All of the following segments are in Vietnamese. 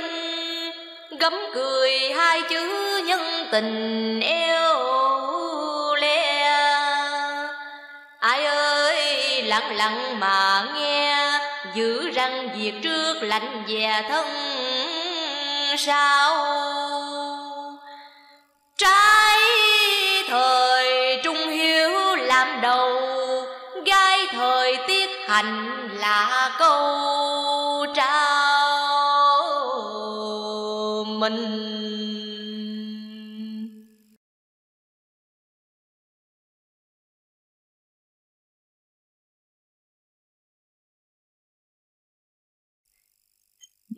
huynh gấm cười hai chữ nhân tình yêu le ai ơi lặng lặng mà nghe giữ răng việc trước lạnh về thân sao trái thời trung hiếu làm đầu gái thời tiết hành là câu huynh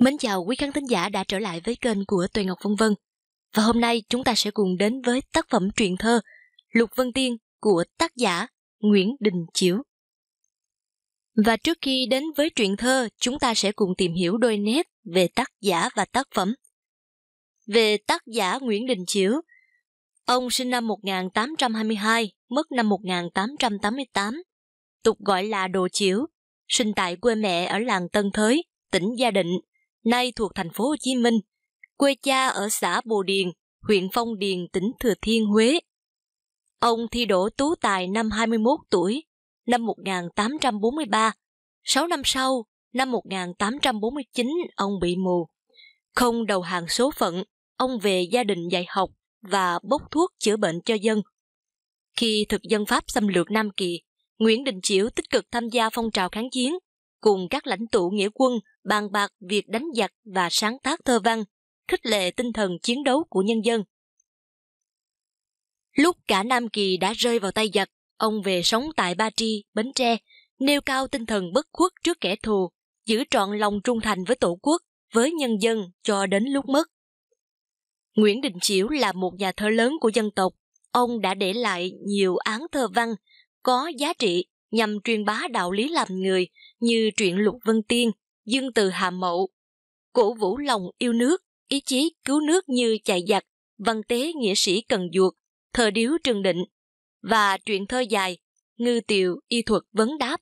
Mến chào quý khán thính giả đã trở lại với kênh của Tuệ Ngọc Vân Vân. Và hôm nay chúng ta sẽ cùng đến với tác phẩm truyện thơ Lục Vân Tiên của tác giả Nguyễn Đình Chiểu. Và trước khi đến với truyện thơ, chúng ta sẽ cùng tìm hiểu đôi nét về tác giả và tác phẩm về tác giả Nguyễn Đình Chiểu. Ông sinh năm 1822, mất năm 1888, tục gọi là Đồ Chiểu, sinh tại quê mẹ ở làng Tân Thới, tỉnh Gia Định, nay thuộc thành phố Hồ Chí Minh, quê cha ở xã Bồ Điền, huyện Phong Điền, tỉnh Thừa Thiên Huế. Ông thi đỗ tú tài năm 21 tuổi, năm 1843. Sáu năm sau, năm 1849, ông bị mù. Không đầu hàng số phận, ông về gia đình dạy học và bốc thuốc chữa bệnh cho dân. Khi thực dân Pháp xâm lược Nam Kỳ, Nguyễn Đình Chiểu tích cực tham gia phong trào kháng chiến, cùng các lãnh tụ nghĩa quân bàn bạc việc đánh giặc và sáng tác thơ văn, khích lệ tinh thần chiến đấu của nhân dân. Lúc cả Nam Kỳ đã rơi vào tay giặc, ông về sống tại Ba Tri, Bến Tre, nêu cao tinh thần bất khuất trước kẻ thù, giữ trọn lòng trung thành với tổ quốc, với nhân dân cho đến lúc mất. Nguyễn Đình Chiểu là một nhà thơ lớn của dân tộc. Ông đã để lại nhiều án thơ văn có giá trị nhằm truyền bá đạo lý làm người như truyện Lục Vân Tiên, Dương Từ Hà Mậu, cổ vũ lòng yêu nước, ý chí cứu nước như chạy giặc, văn tế nghĩa sĩ cần duột, thơ điếu Trường định và truyện thơ dài, ngư tiều y thuật vấn đáp.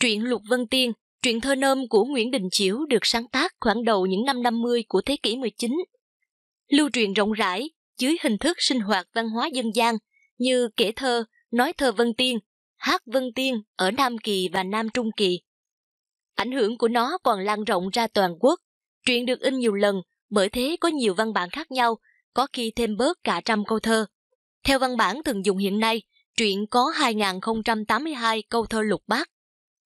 Truyện Lục Vân Tiên Truyện thơ nôm của Nguyễn Đình Chiểu được sáng tác khoảng đầu những năm 50 của thế kỷ 19. Lưu truyền rộng rãi dưới hình thức sinh hoạt văn hóa dân gian như kể thơ, nói thơ Vân Tiên, hát Vân Tiên ở Nam Kỳ và Nam Trung Kỳ. Ảnh hưởng của nó còn lan rộng ra toàn quốc. Truyện được in nhiều lần, bởi thế có nhiều văn bản khác nhau, có khi thêm bớt cả trăm câu thơ. Theo văn bản thường dùng hiện nay, truyện có 2082 câu thơ lục bát,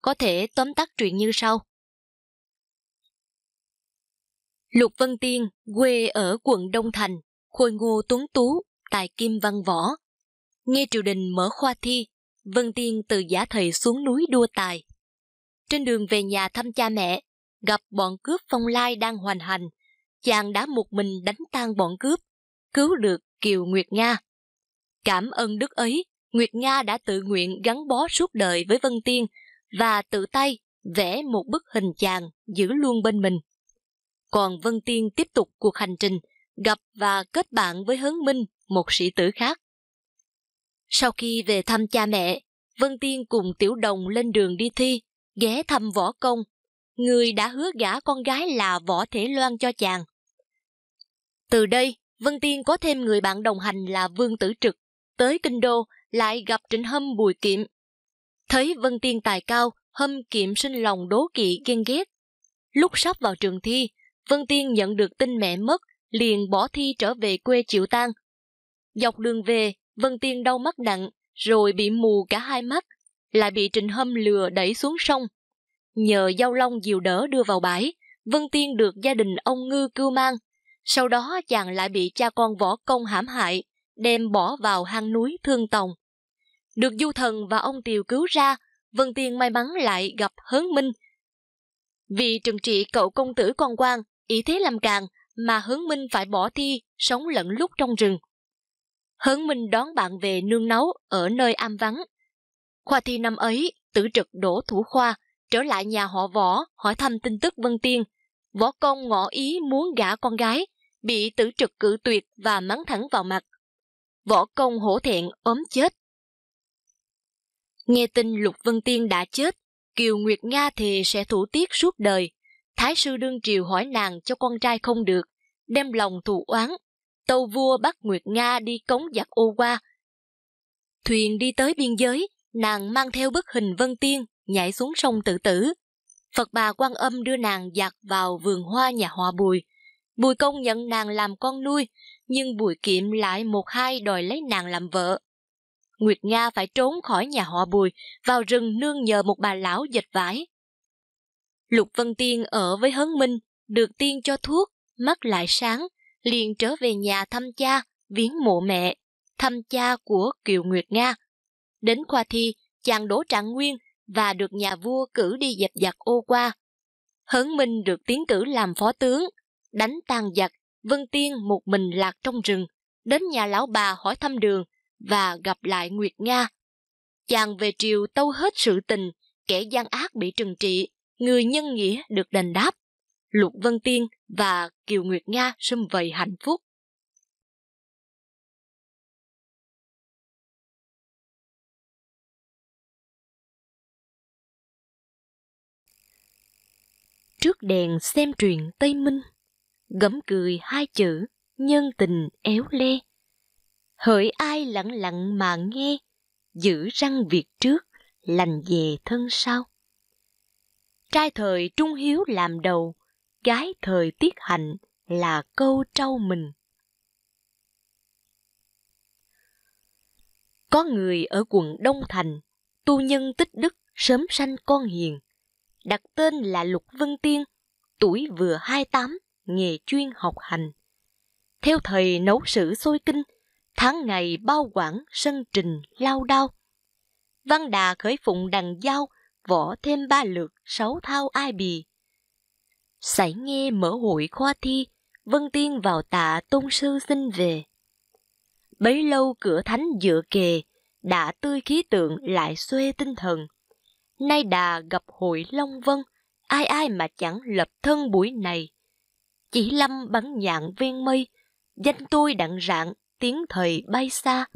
có thể tóm tắt truyện như sau. Lục Vân Tiên, quê ở quận Đông Thành, khôi ngô tuấn tú, tài kim văn võ. Nghe triều đình mở khoa thi, Vân Tiên từ giả thầy xuống núi đua tài. Trên đường về nhà thăm cha mẹ, gặp bọn cướp phong lai đang hoành hành, chàng đã một mình đánh tan bọn cướp, cứu được Kiều Nguyệt Nga. Cảm ơn đức ấy, Nguyệt Nga đã tự nguyện gắn bó suốt đời với Vân Tiên và tự tay vẽ một bức hình chàng giữ luôn bên mình. Còn Vân Tiên tiếp tục cuộc hành trình, gặp và kết bạn với Hớn Minh, một sĩ tử khác. Sau khi về thăm cha mẹ, Vân Tiên cùng Tiểu Đồng lên đường đi thi, ghé thăm võ công, người đã hứa gả con gái là Võ Thể Loan cho chàng. Từ đây, Vân Tiên có thêm người bạn đồng hành là Vương Tử Trực, tới Kinh Đô lại gặp Trịnh Hâm Bùi Kiệm Thấy Vân Tiên tài cao, hâm kiệm sinh lòng đố kỵ kiên ghét. Lúc sắp vào trường thi, Vân Tiên nhận được tin mẹ mất, liền bỏ thi trở về quê chịu tang. Dọc đường về, Vân Tiên đau mắt nặng, rồi bị mù cả hai mắt, lại bị trình Hâm lừa đẩy xuống sông. Nhờ Giao Long dìu đỡ đưa vào bãi, Vân Tiên được gia đình ông Ngư cưu mang. Sau đó chàng lại bị cha con võ công hãm hại, đem bỏ vào hang núi Thương Tòng được du thần và ông Tiều cứu ra, Vân Tiên may mắn lại gặp Hớn Minh. Vì trừng trị cậu công tử con quan, ý thế làm càng, mà Hớn Minh phải bỏ thi, sống lẫn lúc trong rừng. Hớn Minh đón bạn về nương nấu ở nơi am vắng. Khoa thi năm ấy, tử trực đổ thủ khoa, trở lại nhà họ võ, hỏi thăm tin tức Vân Tiên. Võ công ngỏ ý muốn gả con gái, bị tử trực cự tuyệt và mắng thẳng vào mặt. Võ công hổ thẹn ốm chết, Nghe tin Lục Vân Tiên đã chết, Kiều Nguyệt Nga thì sẽ thủ tiết suốt đời. Thái sư đương triều hỏi nàng cho con trai không được, đem lòng thù oán. Tâu vua bắt Nguyệt Nga đi cống giặc ô qua. Thuyền đi tới biên giới, nàng mang theo bức hình Vân Tiên, nhảy xuống sông tự tử. Phật bà quan âm đưa nàng giặt vào vườn hoa nhà họ Bùi. Bùi công nhận nàng làm con nuôi, nhưng Bùi Kiệm lại một hai đòi lấy nàng làm vợ. Nguyệt Nga phải trốn khỏi nhà họ Bùi, vào rừng nương nhờ một bà lão dệt vải. Lục Vân Tiên ở với Hấn Minh, được Tiên cho thuốc, mắt lại sáng, liền trở về nhà thăm cha, viếng mộ mẹ, thăm cha của Kiều Nguyệt Nga. Đến khoa thi, chàng đỗ trạng nguyên và được nhà vua cử đi dẹp giặc ô qua. Hấn Minh được tiến cử làm phó tướng, đánh tàn giặc, Vân Tiên một mình lạc trong rừng, đến nhà lão bà hỏi thăm đường, và gặp lại Nguyệt Nga. Chàng về triều tâu hết sự tình, kẻ gian ác bị trừng trị, người nhân nghĩa được đền đáp. Lục Vân Tiên và Kiều Nguyệt Nga sum vầy hạnh phúc. Trước đèn xem truyện Tây Minh, gấm cười hai chữ nhân tình éo le hỡi ai lặng lặng mà nghe giữ răng việc trước lành về thân sau trai thời trung hiếu làm đầu gái thời tiết hạnh là câu trâu mình có người ở quận đông thành tu nhân tích đức sớm sanh con hiền đặt tên là lục vân tiên tuổi vừa hai tám nghề chuyên học hành theo thầy nấu sử sôi kinh tháng ngày bao quản sân trình lao đao. Văn đà khởi phụng đằng dao, võ thêm ba lượt sáu thao ai bì. Sảy nghe mở hội khoa thi, vân tiên vào tạ tôn sư xin về. Bấy lâu cửa thánh dựa kề, đã tươi khí tượng lại xuê tinh thần. Nay đà gặp hội Long Vân, ai ai mà chẳng lập thân buổi này. Chỉ lâm bắn nhạn viên mây, danh tôi đặng rạng tiếng thời bay xa.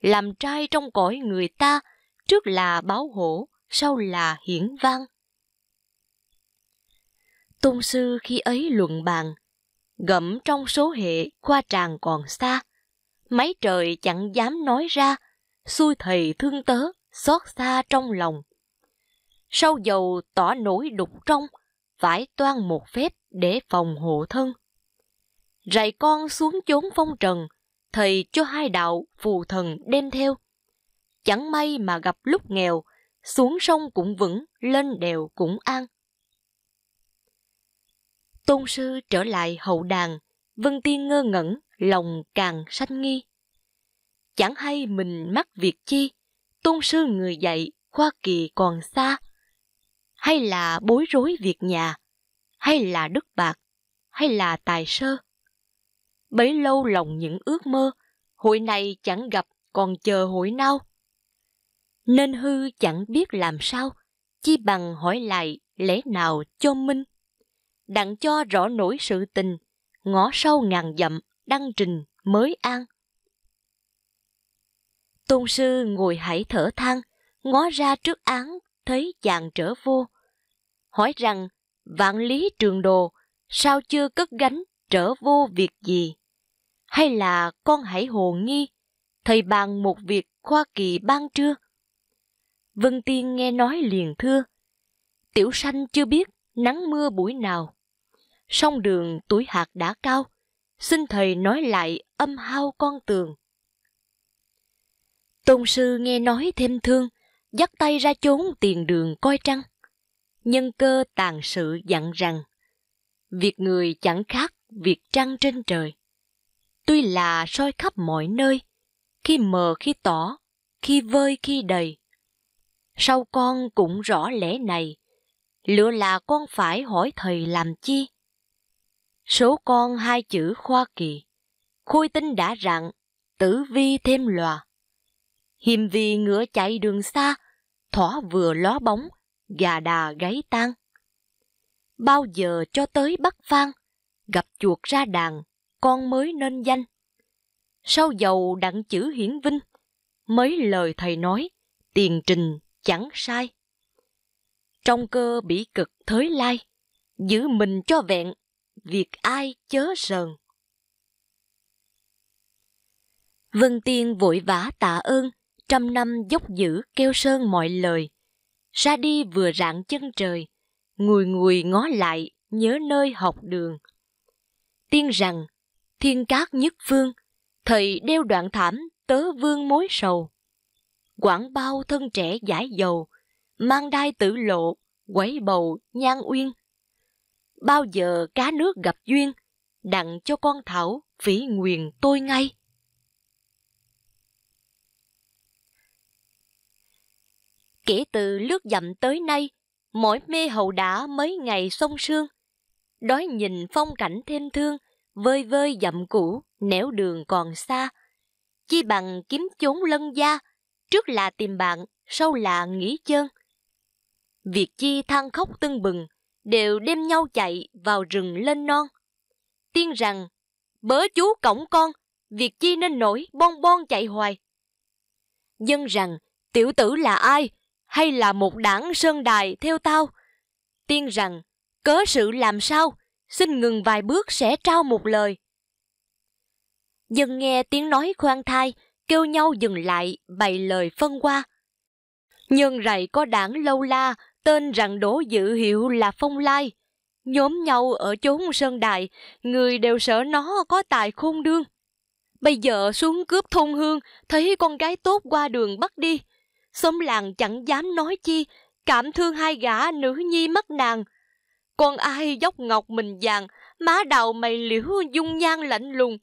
Làm trai trong cõi người ta, trước là báo hổ, sau là hiển vang. Tôn sư khi ấy luận bàn, gẫm trong số hệ qua tràng còn xa, mấy trời chẳng dám nói ra, xui thầy thương tớ, xót xa trong lòng. Sau dầu tỏ nổi đục trong, phải toan một phép để phòng hộ thân. rầy con xuống chốn phong trần, thầy cho hai đạo phù thần đem theo. Chẳng may mà gặp lúc nghèo, xuống sông cũng vững, lên đèo cũng an. Tôn sư trở lại hậu đàn, Vân Tiên ngơ ngẩn, lòng càng sanh nghi. Chẳng hay mình mắc việc chi, tôn sư người dạy, khoa kỳ còn xa. Hay là bối rối việc nhà, hay là đức bạc, hay là tài sơ bấy lâu lòng những ước mơ, hội này chẳng gặp còn chờ hội nào. Nên hư chẳng biết làm sao, chi bằng hỏi lại lẽ nào cho minh. Đặng cho rõ nổi sự tình, ngõ sâu ngàn dặm, đăng trình mới an. Tôn sư ngồi hãy thở than, ngó ra trước án, thấy chàng trở vô. Hỏi rằng, vạn lý trường đồ, sao chưa cất gánh trở vô việc gì. Hay là con hãy hồ nghi, thầy bàn một việc khoa kỳ ban trưa. Vân Tiên nghe nói liền thưa, tiểu sanh chưa biết nắng mưa buổi nào. Song đường tuổi hạt đã cao, xin thầy nói lại âm hao con tường. Tôn sư nghe nói thêm thương, dắt tay ra chốn tiền đường coi trăng. Nhân cơ tàn sự dặn rằng, việc người chẳng khác việc trăng trên trời. Tuy là soi khắp mọi nơi, khi mờ khi tỏ, khi vơi khi đầy. Sau con cũng rõ lẽ này, lựa là con phải hỏi thầy làm chi? Số con hai chữ khoa kỳ, khôi tinh đã rạng, tử vi thêm lòa. Hiềm vì ngựa chạy đường xa, thỏ vừa ló bóng, gà đà gáy tan. Bao giờ cho tới Bắc Phan, gặp chuột ra đàn, con mới nên danh. Sau dầu đặng chữ hiển vinh, mấy lời thầy nói, tiền trình chẳng sai. Trong cơ bị cực thới lai, giữ mình cho vẹn, việc ai chớ sờn. Vân Tiên vội vã tạ ơn, trăm năm dốc giữ kêu sơn mọi lời. Ra đi vừa rạng chân trời, ngùi ngùi ngó lại, nhớ nơi học đường tiên rằng thiên cát nhất vương thầy đeo đoạn thảm tớ vương mối sầu quảng bao thân trẻ giải dầu mang đai tử lộ quấy bầu nhan uyên bao giờ cá nước gặp duyên đặng cho con thảo phỉ nguyền tôi ngay kể từ lướt dặm tới nay mỗi mê hầu đã mấy ngày sông sương đói nhìn phong cảnh thêm thương, vơi vơi dặm cũ, nẻo đường còn xa. Chi bằng kiếm chốn lân gia, trước là tìm bạn, sau là nghỉ chân. Việc chi than khóc tưng bừng, đều đem nhau chạy vào rừng lên non. Tiên rằng, bớ chú cổng con, việc chi nên nổi bon bon chạy hoài. Dân rằng, tiểu tử là ai, hay là một đảng sơn đài theo tao? Tiên rằng, cớ sự làm sao, xin ngừng vài bước sẽ trao một lời. Dân nghe tiếng nói khoan thai, kêu nhau dừng lại, bày lời phân qua. Nhân rầy có đảng lâu la, tên rằng đố dự hiệu là Phong Lai. Nhóm nhau ở chốn sơn đài, người đều sợ nó có tài khôn đương. Bây giờ xuống cướp thôn hương, thấy con gái tốt qua đường bắt đi. Xóm làng chẳng dám nói chi, cảm thương hai gã nữ nhi mất nàng, con ai dốc ngọc mình vàng, má đào mày liễu dung nhan lạnh lùng.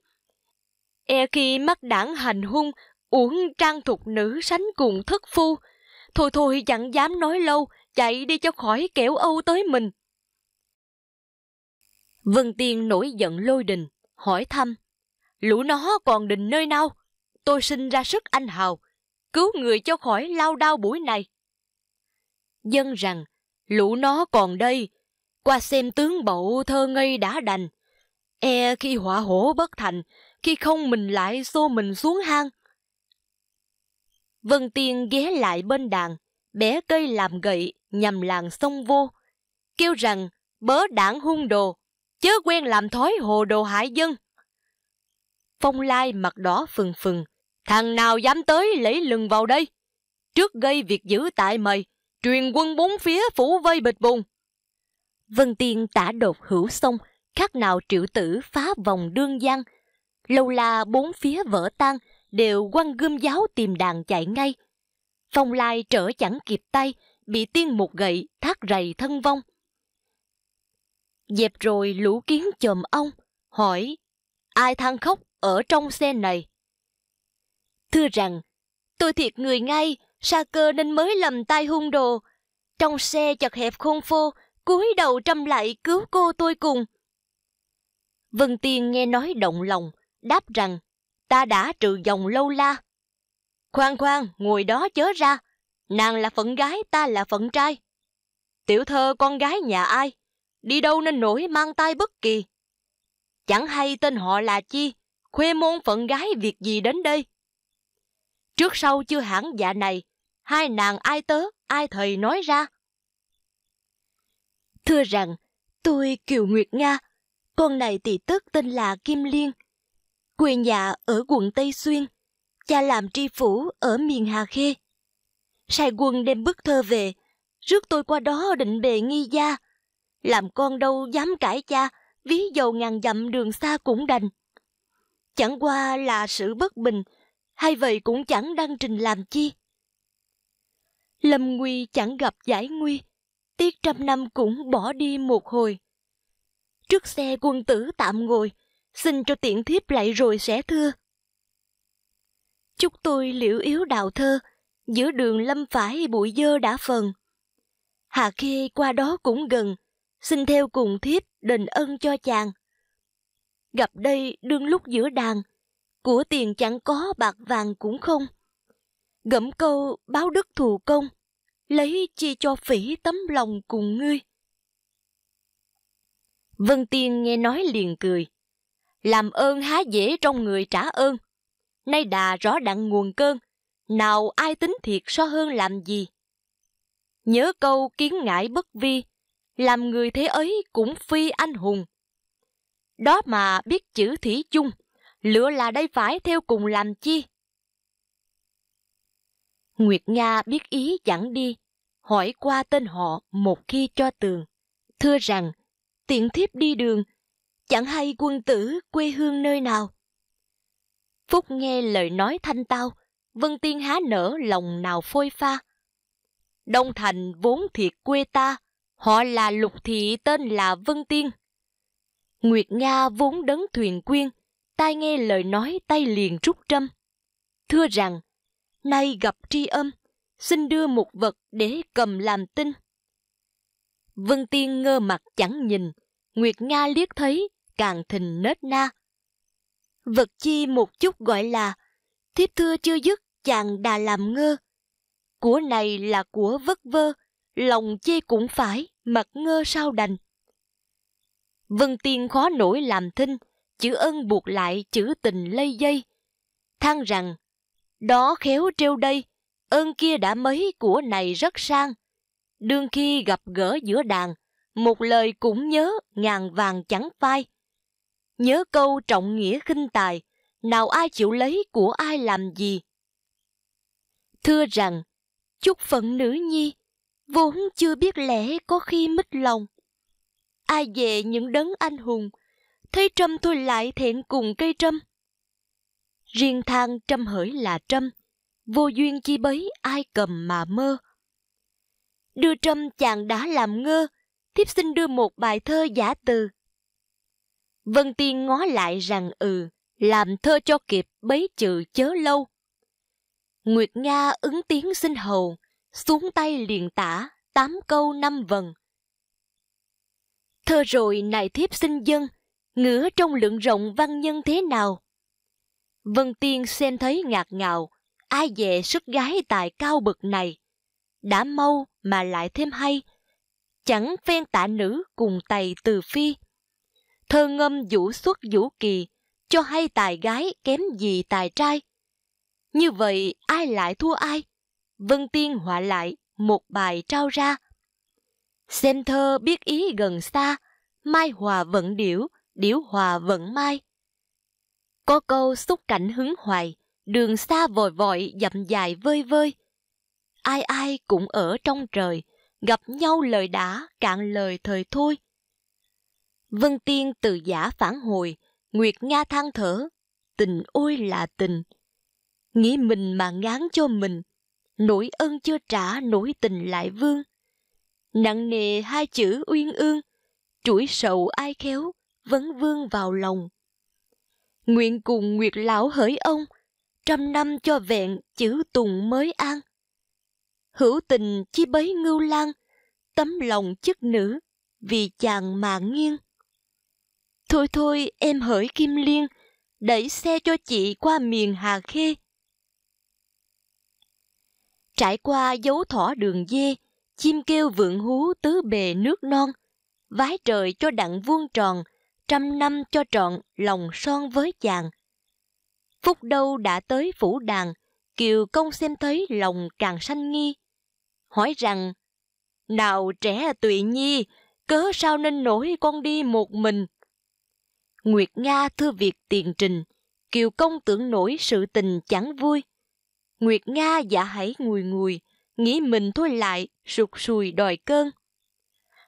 E khi mắt đảng hành hung, uổng trang thục nữ sánh cùng thất phu. Thôi thôi chẳng dám nói lâu, chạy đi cho khỏi kẻo âu tới mình. Vân Tiên nổi giận lôi đình, hỏi thăm. Lũ nó còn đình nơi nào? Tôi sinh ra sức anh hào, cứu người cho khỏi lao đao buổi này. Dân rằng, lũ nó còn đây, qua xem tướng bậu thơ ngây đã đành. E khi hỏa hổ bất thành, khi không mình lại xô mình xuống hang. Vân Tiên ghé lại bên đàn, bẻ cây làm gậy nhằm làng sông vô, kêu rằng bớ đảng hung đồ, chớ quen làm thói hồ đồ hại dân. Phong Lai mặt đỏ phừng phừng, thằng nào dám tới lấy lừng vào đây. Trước gây việc giữ tại mày, truyền quân bốn phía phủ vây bịch vùng. Vân Tiên tả đột hữu sông, khác nào triệu tử phá vòng đương gian. Lâu la bốn phía vỡ tan, đều quăng gươm giáo tìm đàn chạy ngay. Phong lai trở chẳng kịp tay, bị tiên một gậy thác rầy thân vong. Dẹp rồi lũ kiến chồm ông, hỏi, ai than khóc ở trong xe này? Thưa rằng, tôi thiệt người ngay, sa cơ nên mới lầm tay hung đồ. Trong xe chật hẹp khôn phô, cúi đầu trăm lại cứu cô tôi cùng. Vân Tiên nghe nói động lòng, đáp rằng, ta đã trừ dòng lâu la. Khoan khoan, ngồi đó chớ ra, nàng là phận gái, ta là phận trai. Tiểu thơ con gái nhà ai, đi đâu nên nổi mang tay bất kỳ. Chẳng hay tên họ là chi, khuê môn phận gái việc gì đến đây. Trước sau chưa hẳn dạ này, hai nàng ai tớ, ai thầy nói ra thưa rằng tôi Kiều Nguyệt Nga, con này tỷ tức tên là Kim Liên. Quê nhà ở quận Tây Xuyên, cha làm tri phủ ở miền Hà Khê. Sai quân đem bức thơ về, rước tôi qua đó định bề nghi gia. Làm con đâu dám cãi cha, ví dầu ngàn dặm đường xa cũng đành. Chẳng qua là sự bất bình, hay vậy cũng chẳng đăng trình làm chi. Lâm Nguy chẳng gặp giải nguy, Tiết trăm năm cũng bỏ đi một hồi. Trước xe quân tử tạm ngồi, xin cho tiện thiếp lại rồi sẽ thưa. Chúc tôi liễu yếu đạo thơ, giữa đường lâm phải bụi dơ đã phần. Hà khi qua đó cũng gần, xin theo cùng thiếp đền ân cho chàng. Gặp đây đương lúc giữa đàn, của tiền chẳng có bạc vàng cũng không. Gẫm câu báo đức thù công, lấy chi cho phỉ tấm lòng cùng ngươi. Vân Tiên nghe nói liền cười. Làm ơn há dễ trong người trả ơn. Nay đà rõ đặng nguồn cơn, nào ai tính thiệt so hơn làm gì. Nhớ câu kiến ngại bất vi, làm người thế ấy cũng phi anh hùng. Đó mà biết chữ thủy chung, lửa là đây phải theo cùng làm chi. Nguyệt Nga biết ý chẳng đi, hỏi qua tên họ một khi cho tường. Thưa rằng, tiện thiếp đi đường, chẳng hay quân tử quê hương nơi nào. Phúc nghe lời nói thanh tao, Vân Tiên há nở lòng nào phôi pha. Đông Thành vốn thiệt quê ta, họ là Lục Thị tên là Vân Tiên. Nguyệt Nga vốn đấng thuyền quyên, tai nghe lời nói tay liền trúc trâm. Thưa rằng, nay gặp tri âm, xin đưa một vật để cầm làm tin. Vân Tiên ngơ mặt chẳng nhìn, Nguyệt Nga liếc thấy, càng thình nết na. Vật chi một chút gọi là, thiếp thưa chưa dứt, chàng đã làm ngơ. Của này là của vất vơ, lòng chê cũng phải, mặt ngơ sao đành. Vân Tiên khó nổi làm thinh, chữ ân buộc lại chữ tình lây dây. thang rằng đó khéo trêu đây, ơn kia đã mấy của này rất sang. Đương khi gặp gỡ giữa đàn, một lời cũng nhớ ngàn vàng chẳng phai. Nhớ câu trọng nghĩa khinh tài, nào ai chịu lấy của ai làm gì. Thưa rằng, chút phận nữ nhi, vốn chưa biết lẽ có khi mít lòng. Ai về những đấng anh hùng, thấy trâm thôi lại thẹn cùng cây trâm riêng thang trăm hỡi là trăm, vô duyên chi bấy ai cầm mà mơ. Đưa trăm chàng đã làm ngơ, thiếp xin đưa một bài thơ giả từ. Vân Tiên ngó lại rằng ừ, làm thơ cho kịp bấy chữ chớ lâu. Nguyệt Nga ứng tiếng xin hầu, xuống tay liền tả, tám câu năm vần. Thơ rồi này thiếp xin dân, ngửa trong lượng rộng văn nhân thế nào, Vân Tiên xem thấy ngạc ngào, ai về sức gái tài cao bực này. Đã mâu mà lại thêm hay, chẳng phen tạ nữ cùng tày từ phi. Thơ ngâm vũ xuất vũ kỳ, cho hay tài gái kém gì tài trai. Như vậy ai lại thua ai? Vân Tiên họa lại một bài trao ra. Xem thơ biết ý gần xa, mai hòa vẫn điểu, điểu hòa vẫn mai. Có câu xúc cảnh hứng hoài, đường xa vội vội dặm dài vơi vơi. Ai ai cũng ở trong trời, gặp nhau lời đã, cạn lời thời thôi. Vân Tiên từ giả phản hồi, Nguyệt Nga than thở, tình ôi là tình. Nghĩ mình mà ngán cho mình, nỗi ân chưa trả nỗi tình lại vương. Nặng nề hai chữ uyên ương, chuỗi sầu ai khéo, vấn vương vào lòng nguyện cùng nguyệt lão hỡi ông, trăm năm cho vẹn chữ tùng mới an. Hữu tình chi bấy ngưu lang, tấm lòng chức nữ, vì chàng mà nghiêng. Thôi thôi em hỡi Kim Liên, đẩy xe cho chị qua miền Hà Khê. Trải qua dấu thỏ đường dê, chim kêu vượng hú tứ bề nước non, vái trời cho đặng vuông tròn, trăm năm cho trọn lòng son với chàng. Phúc đâu đã tới phủ đàn, Kiều Công xem thấy lòng càng sanh nghi. Hỏi rằng, nào trẻ tụy nhi, cớ sao nên nổi con đi một mình? Nguyệt Nga thưa việc tiền trình, Kiều Công tưởng nổi sự tình chẳng vui. Nguyệt Nga dạ hãy ngùi ngùi, nghĩ mình thôi lại, sụt sùi đòi cơn.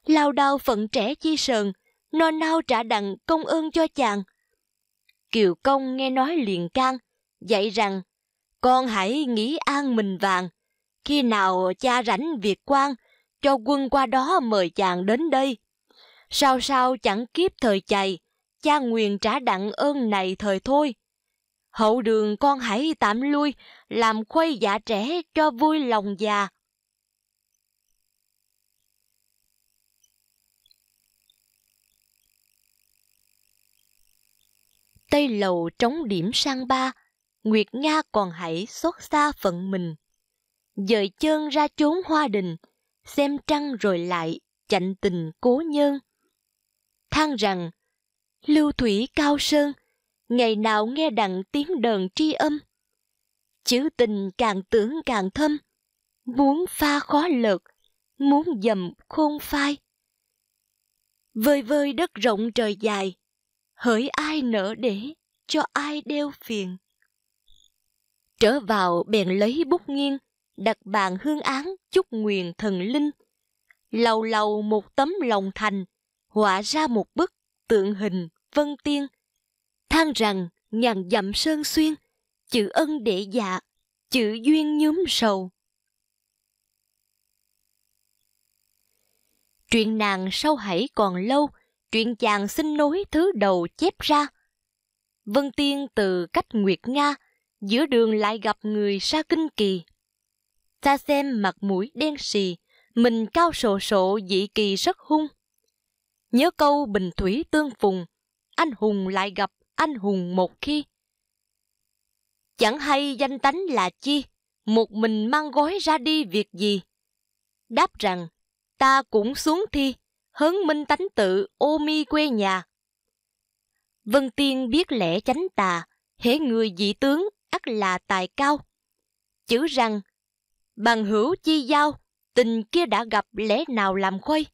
Lao đao phận trẻ chi sờn, non nao trả đặng công ơn cho chàng. Kiều Công nghe nói liền can, dạy rằng, con hãy nghĩ an mình vàng, khi nào cha rảnh việc quan, cho quân qua đó mời chàng đến đây. Sao sao chẳng kiếp thời chày, cha nguyền trả đặng ơn này thời thôi. Hậu đường con hãy tạm lui, làm khuây dạ trẻ cho vui lòng già. Tây Lầu trống điểm sang ba, Nguyệt Nga còn hãy xót xa phận mình. Dời chân ra chốn hoa đình, xem trăng rồi lại, chạnh tình cố nhân. Than rằng, lưu thủy cao sơn, ngày nào nghe đặng tiếng đờn tri âm. Chữ tình càng tưởng càng thâm, muốn pha khó lợt, muốn dầm khôn phai. Vơi vơi đất rộng trời dài, hỡi ai nỡ để cho ai đeo phiền trở vào bèn lấy bút nghiêng đặt bàn hương án chúc nguyền thần linh lầu lầu một tấm lòng thành họa ra một bức tượng hình vân tiên than rằng ngàn dặm sơn xuyên chữ ân đệ dạ chữ duyên nhúm sầu chuyện nàng sau hãy còn lâu Chuyện chàng xin nối thứ đầu chép ra. Vân Tiên từ cách Nguyệt Nga, giữa đường lại gặp người xa kinh kỳ. Ta xem mặt mũi đen xì, mình cao sổ sổ dị kỳ rất hung. Nhớ câu bình thủy tương phùng, anh hùng lại gặp anh hùng một khi. Chẳng hay danh tánh là chi, một mình mang gói ra đi việc gì. Đáp rằng, ta cũng xuống thi, hớn minh tánh tự, ô mi quê nhà. Vân Tiên biết lẽ chánh tà, hễ người dị tướng, ắt là tài cao. Chữ rằng, bằng hữu chi giao, tình kia đã gặp lẽ nào làm khuây.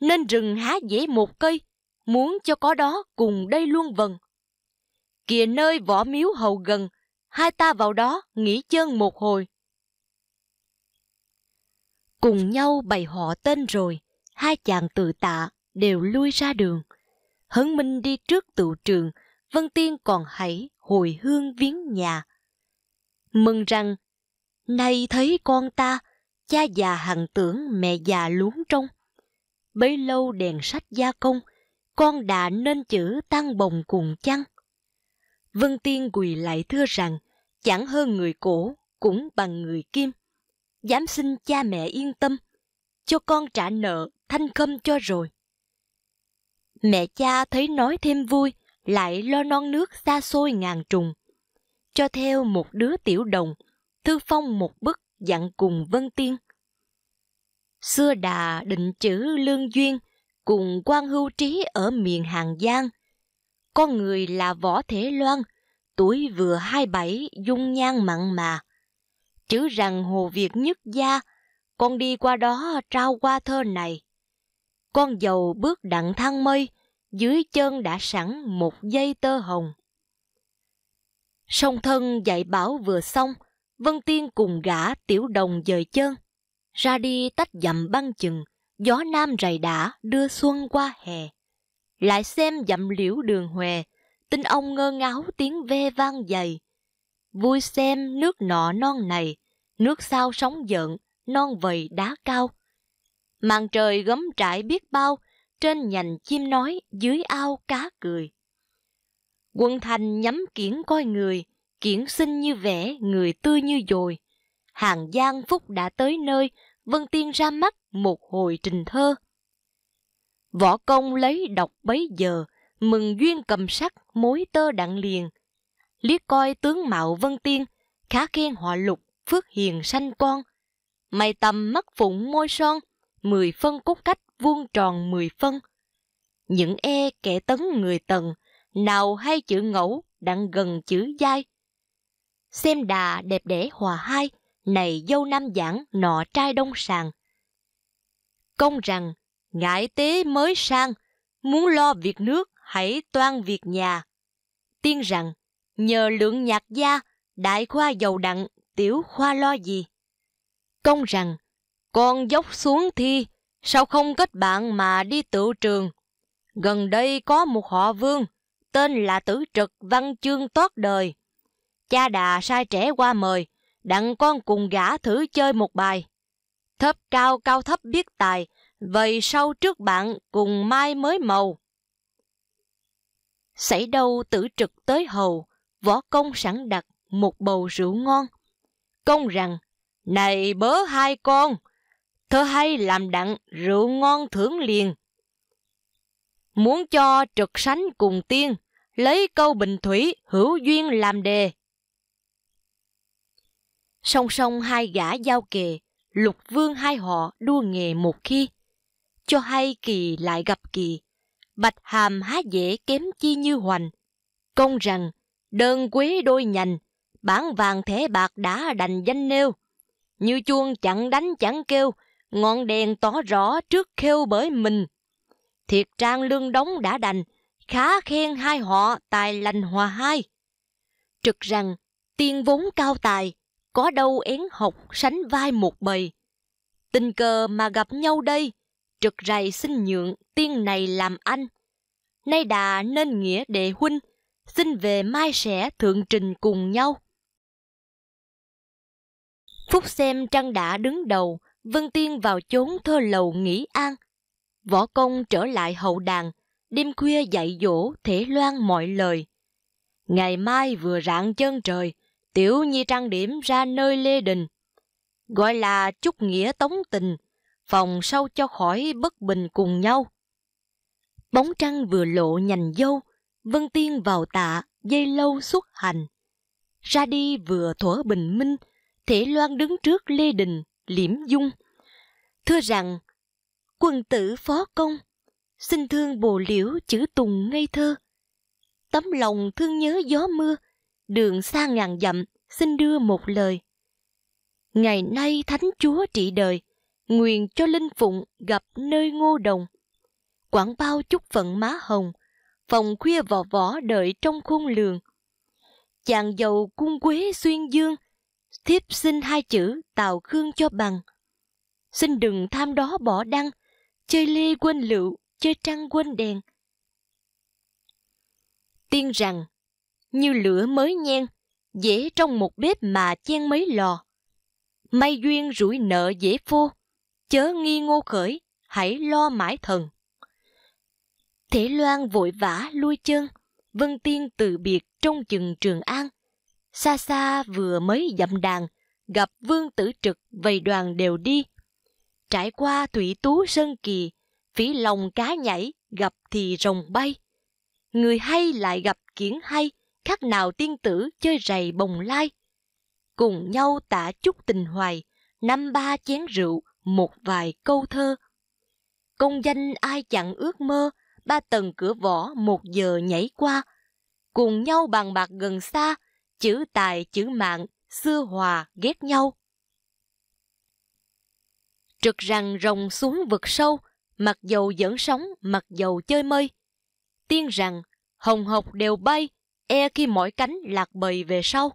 Nên rừng há dễ một cây, muốn cho có đó cùng đây luôn vần. Kìa nơi võ miếu hầu gần, hai ta vào đó nghỉ chân một hồi. Cùng nhau bày họ tên rồi, hai chàng tự tạ đều lui ra đường. Hấn Minh đi trước tự trường, Vân Tiên còn hãy hồi hương viếng nhà. Mừng rằng, nay thấy con ta, cha già hằng tưởng mẹ già luống trong. Bấy lâu đèn sách gia công, con đã nên chữ tăng bồng cùng chăng? Vân Tiên quỳ lại thưa rằng, chẳng hơn người cổ, cũng bằng người kim. Dám xin cha mẹ yên tâm, cho con trả nợ, thanh khâm cho rồi. Mẹ cha thấy nói thêm vui, lại lo non nước xa xôi ngàn trùng. Cho theo một đứa tiểu đồng, thư phong một bức dặn cùng vân tiên. Xưa đà định chữ lương duyên, cùng quan hưu trí ở miền Hàng Giang. Con người là võ thể loan, tuổi vừa hai bảy dung nhan mặn mà. Chữ rằng hồ Việt nhất gia, con đi qua đó trao qua thơ này. Con dầu bước đặng thăng mây, dưới chân đã sẵn một dây tơ hồng. Song thân dạy bảo vừa xong, Vân Tiên cùng gã tiểu đồng dời chân. Ra đi tách dặm băng chừng, gió nam rầy đã đưa xuân qua hè. Lại xem dặm liễu đường hòe, tinh ông ngơ ngáo tiếng ve vang dày. Vui xem nước nọ non này, nước sao sóng giận, non vầy đá cao. Màn trời gấm trải biết bao, trên nhành chim nói, dưới ao cá cười. Quân thành nhắm kiển coi người, kiển xinh như vẽ, người tươi như dồi. Hàng Giang Phúc đã tới nơi, Vân Tiên ra mắt một hồi trình thơ. Võ công lấy đọc bấy giờ, mừng duyên cầm sắc mối tơ đặng liền. Liếc coi tướng mạo Vân Tiên, khá khen họ lục, phước hiền sanh con mày tầm mắt phụng môi son, mười phân cốt cách vuông tròn mười phân. Những e kẻ tấn người tần, nào hay chữ ngẫu đặng gần chữ dai. Xem đà đẹp đẽ hòa hai, này dâu nam giảng nọ trai đông sàng. Công rằng, ngại tế mới sang, muốn lo việc nước hãy toan việc nhà. Tiên rằng, nhờ lượng nhạc gia, đại khoa giàu đặng, tiểu khoa lo gì công rằng con dốc xuống thi, sao không kết bạn mà đi tự trường? Gần đây có một họ vương, tên là Tử Trực Văn Chương Tót Đời. Cha đà sai trẻ qua mời, đặng con cùng gã thử chơi một bài. Thấp cao cao thấp biết tài, vầy sau trước bạn cùng mai mới màu. Xảy đâu tử trực tới hầu, võ công sẵn đặt một bầu rượu ngon. Công rằng này bớ hai con, thơ hay làm đặng rượu ngon thưởng liền. Muốn cho trực sánh cùng tiên, lấy câu bình thủy hữu duyên làm đề. Song song hai gã giao kề, lục vương hai họ đua nghề một khi. Cho hay kỳ lại gặp kỳ, bạch hàm há dễ kém chi như hoành. Công rằng, đơn quý đôi nhành, bản vàng thế bạc đã đành danh nêu. Như chuông chẳng đánh chẳng kêu, ngọn đèn tỏ rõ trước khêu bởi mình. Thiệt trang lương đóng đã đành, khá khen hai họ tài lành hòa hai. Trực rằng, tiên vốn cao tài, có đâu én học sánh vai một bầy. Tình cờ mà gặp nhau đây, trực rầy xin nhượng tiên này làm anh. Nay đà nên nghĩa đệ huynh, xin về mai sẽ thượng trình cùng nhau. Phúc xem trăng đã đứng đầu, Vân Tiên vào chốn thơ lầu nghỉ an. Võ công trở lại hậu đàn, đêm khuya dạy dỗ thể loan mọi lời. Ngày mai vừa rạng chân trời, Tiểu Nhi trang điểm ra nơi lê đình. Gọi là chúc nghĩa tống tình, phòng sâu cho khỏi bất bình cùng nhau. Bóng trăng vừa lộ nhành dâu, Vân Tiên vào tạ, dây lâu xuất hành. Ra đi vừa thuở bình minh, Thể Loan đứng trước Lê Đình, liễm dung. Thưa rằng, quân tử phó công, xin thương bồ liễu chữ tùng ngây thơ. Tấm lòng thương nhớ gió mưa, đường xa ngàn dặm, xin đưa một lời. Ngày nay Thánh Chúa trị đời, nguyện cho Linh Phụng gặp nơi ngô đồng. Quảng bao chúc phận má hồng, phòng khuya vò võ đợi trong khôn lường. Chàng giàu cung quế xuyên dương, thiếp xin hai chữ tào khương cho bằng. Xin đừng tham đó bỏ đăng, chơi ly quên lựu, chơi trăng quên đèn. Tiên rằng, như lửa mới nhen, dễ trong một bếp mà chen mấy lò. May duyên rủi nợ dễ phô, chớ nghi ngô khởi, hãy lo mãi thần. thể Loan vội vã lui chân, Vân Tiên từ biệt trong chừng Trường An, xa xa vừa mới dậm đàn, gặp vương tử trực vầy đoàn đều đi. Trải qua thủy tú sơn kỳ, phỉ lòng cá nhảy, gặp thì rồng bay. Người hay lại gặp kiến hay, khác nào tiên tử chơi rầy bồng lai. Cùng nhau tả chút tình hoài, năm ba chén rượu, một vài câu thơ. Công danh ai chẳng ước mơ, ba tầng cửa vỏ một giờ nhảy qua. Cùng nhau bàn bạc gần xa, chữ tài chữ mạng, xưa hòa ghét nhau. Trực rằng rồng xuống vực sâu, mặc dầu dẫn sóng, mặc dầu chơi mây. Tiên rằng, hồng hộc đều bay, e khi mỗi cánh lạc bầy về sau.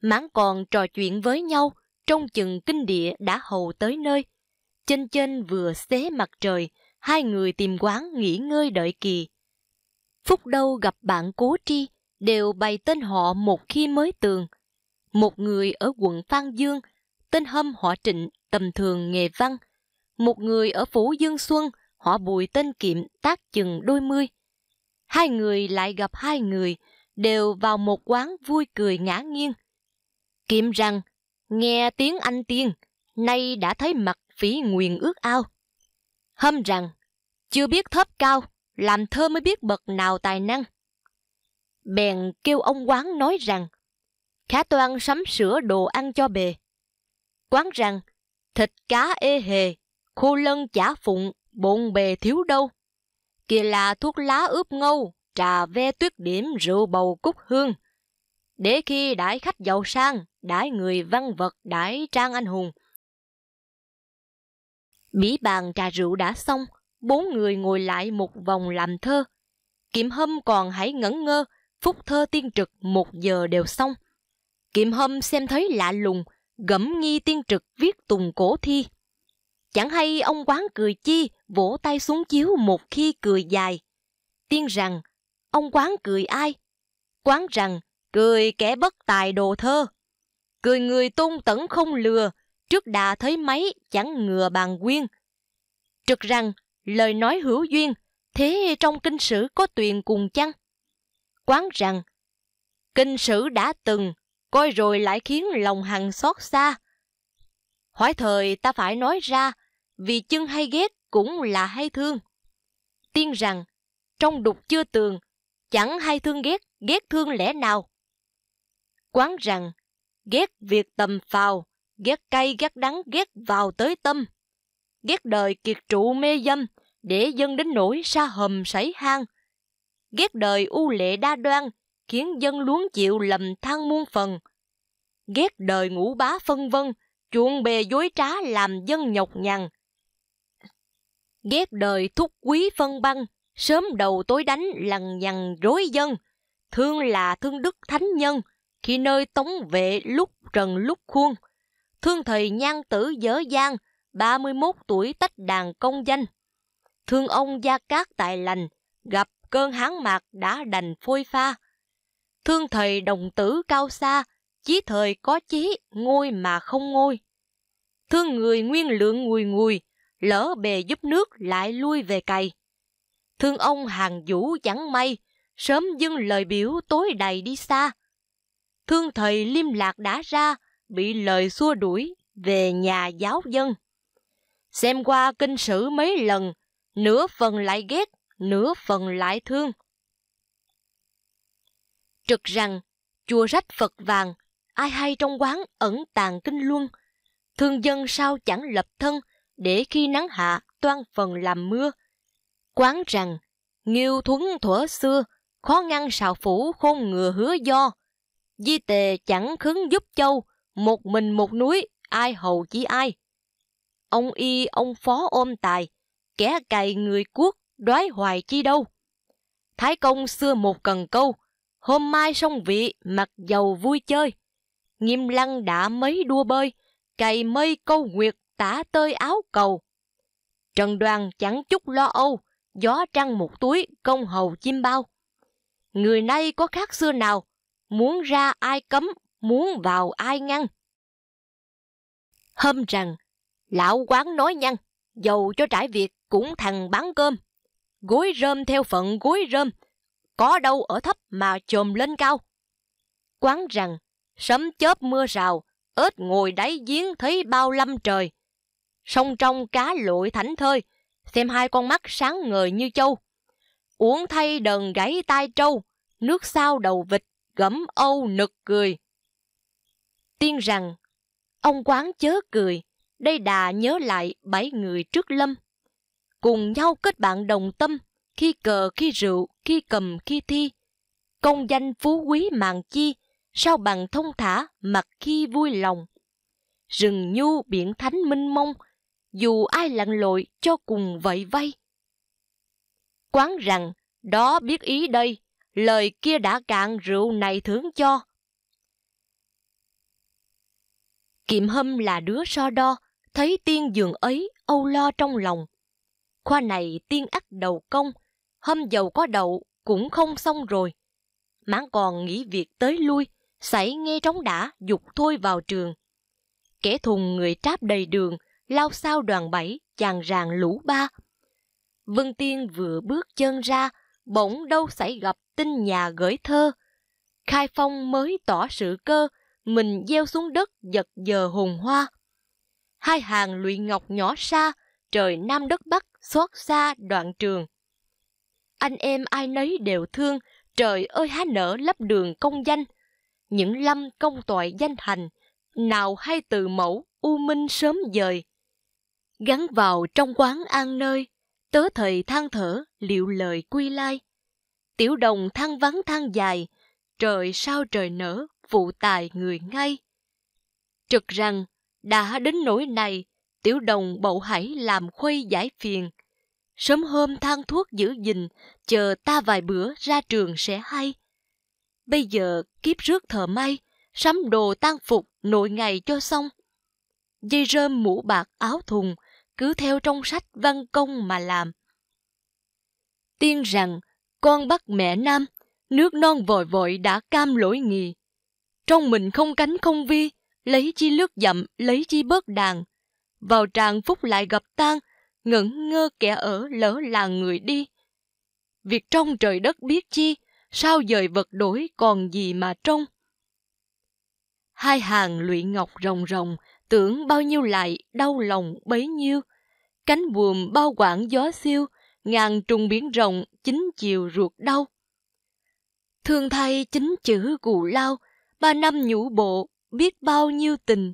Mãn còn trò chuyện với nhau, trong chừng kinh địa đã hầu tới nơi. Chênh chênh vừa xế mặt trời, hai người tìm quán nghỉ ngơi đợi kỳ. Phúc đâu gặp bạn cố tri, đều bày tên họ một khi mới tường. Một người ở quận Phan Dương, tên Hâm họ Trịnh, tầm thường nghề văn. Một người ở phủ Dương Xuân, họ Bùi tên Kiệm tác chừng đôi mươi. Hai người lại gặp hai người, đều vào một quán vui cười ngã nghiêng. Kiệm rằng, nghe tiếng anh tiên, nay đã thấy mặt phí nguyền ước ao. Hâm rằng, chưa biết thấp cao, làm thơ mới biết bậc nào tài năng bèn kêu ông quán nói rằng khá toan sắm sửa đồ ăn cho bề. Quán rằng thịt cá ê hề, khô lân chả phụng, bộn bề thiếu đâu. kia là thuốc lá ướp ngâu, trà ve tuyết điểm rượu bầu cúc hương. Để khi đãi khách giàu sang, đãi người văn vật, đãi trang anh hùng. Bỉ bàn trà rượu đã xong, bốn người ngồi lại một vòng làm thơ. kiểm hâm còn hãy ngẩn ngơ, phúc thơ tiên trực một giờ đều xong. Kiệm hâm xem thấy lạ lùng, gẫm nghi tiên trực viết tùng cổ thi. Chẳng hay ông quán cười chi, vỗ tay xuống chiếu một khi cười dài. Tiên rằng, ông quán cười ai? Quán rằng, cười kẻ bất tài đồ thơ. Cười người tôn tẩn không lừa, trước đà thấy mấy chẳng ngừa bàn quyên. Trực rằng, lời nói hữu duyên, thế trong kinh sử có tuyền cùng chăng? quán rằng kinh sử đã từng, coi rồi lại khiến lòng hằng xót xa. Hỏi thời ta phải nói ra, vì chân hay ghét cũng là hay thương. Tiên rằng, trong đục chưa tường, chẳng hay thương ghét, ghét thương lẽ nào. Quán rằng, ghét việc tầm phào, ghét cay ghét đắng ghét vào tới tâm. Ghét đời kiệt trụ mê dâm, để dân đến nỗi xa hầm sảy hang, ghét đời u lệ đa đoan, khiến dân luống chịu lầm than muôn phần. Ghét đời ngũ bá phân vân, chuộng bề dối trá làm dân nhọc nhằn. Ghét đời thúc quý phân băng, sớm đầu tối đánh lằn nhằn rối dân. Thương là thương đức thánh nhân, khi nơi tống vệ lúc trần lúc khuôn. Thương thầy nhan tử dở gian, 31 tuổi tách đàn công danh. Thương ông gia cát tài lành, gặp cơn hán mạc đã đành phôi pha. Thương thầy đồng tử cao xa, chí thời có chí, ngôi mà không ngôi. Thương người nguyên lượng ngùi ngùi, lỡ bề giúp nước lại lui về cày. Thương ông hàng vũ chẳng may, sớm dưng lời biểu tối đầy đi xa. Thương thầy liêm lạc đã ra, bị lời xua đuổi về nhà giáo dân. Xem qua kinh sử mấy lần, nửa phần lại ghét nửa phần lại thương. Trực rằng, chùa rách Phật vàng, ai hay trong quán ẩn tàng kinh luân. Thương dân sao chẳng lập thân, để khi nắng hạ toan phần làm mưa. Quán rằng, nghiêu thuấn thuở xưa, khó ngăn sào phủ khôn ngừa hứa do. Di tề chẳng khứng giúp châu, một mình một núi, ai hầu chỉ ai. Ông y ông phó ôm tài, kẻ cày người cuốc, đoái hoài chi đâu. Thái công xưa một cần câu, hôm mai sông vị mặc dầu vui chơi. Nghiêm lăng đã mấy đua bơi, cày mây câu nguyệt tả tơi áo cầu. Trần đoàn chẳng chút lo âu, gió trăng một túi, công hầu chim bao. Người nay có khác xưa nào, muốn ra ai cấm, muốn vào ai ngăn. Hôm rằng, lão quán nói nhăn, dầu cho trải việc cũng thằng bán cơm gối rơm theo phận gối rơm, có đâu ở thấp mà chồm lên cao. Quán rằng, sấm chớp mưa rào, ếch ngồi đáy giếng thấy bao lâm trời. Sông trong cá lội thảnh thơi, xem hai con mắt sáng ngời như châu. Uống thay đần gãy tai trâu, nước sao đầu vịt, gẫm âu nực cười. Tiên rằng, ông quán chớ cười, đây đà nhớ lại bảy người trước lâm cùng nhau kết bạn đồng tâm, khi cờ khi rượu, khi cầm khi thi. Công danh phú quý màng chi, sao bằng thông thả mặt khi vui lòng. Rừng nhu biển thánh minh mông, dù ai lặn lội cho cùng vậy vay. Quán rằng, đó biết ý đây, lời kia đã cạn rượu này thưởng cho. Kiệm hâm là đứa so đo, thấy tiên giường ấy âu lo trong lòng. Khoa này tiên ắt đầu công, hôm dầu có đậu cũng không xong rồi. Mãn còn nghĩ việc tới lui, xảy nghe trống đã dục thôi vào trường. Kẻ thùng người tráp đầy đường, lao sao đoàn bảy, chàng ràng lũ ba. Vân Tiên vừa bước chân ra, bỗng đâu xảy gặp tin nhà gửi thơ. Khai Phong mới tỏ sự cơ, mình gieo xuống đất giật giờ hùng hoa. Hai hàng lụy ngọc nhỏ xa, trời Nam đất Bắc xót xa đoạn trường. Anh em ai nấy đều thương, trời ơi há nở lấp đường công danh. Những lâm công tội danh thành nào hay từ mẫu u minh sớm dời. Gắn vào trong quán an nơi, tớ thầy than thở liệu lời quy lai. Tiểu đồng than vắng than dài, trời sao trời nở, phụ tài người ngay. Trực rằng, đã đến nỗi này, tiểu đồng bậu hải làm khuây giải phiền. Sớm hôm than thuốc giữ gìn, chờ ta vài bữa ra trường sẽ hay. Bây giờ kiếp rước thợ may, sắm đồ tan phục nội ngày cho xong. Dây rơm mũ bạc áo thùng, cứ theo trong sách văn công mà làm. Tiên rằng, con bắt mẹ nam, nước non vội vội đã cam lỗi nghì. Trong mình không cánh không vi, lấy chi lướt dặm, lấy chi bớt đàn, vào tràng phúc lại gặp tan, ngẩn ngơ kẻ ở lỡ là người đi. Việc trong trời đất biết chi, sao dời vật đổi còn gì mà trông. Hai hàng lụy ngọc rồng rồng, tưởng bao nhiêu lại, đau lòng bấy nhiêu. Cánh buồm bao quảng gió siêu, ngàn trùng biển rộng, chính chiều ruột đau. Thương thay chính chữ cù lao, ba năm nhũ bộ, biết bao nhiêu tình.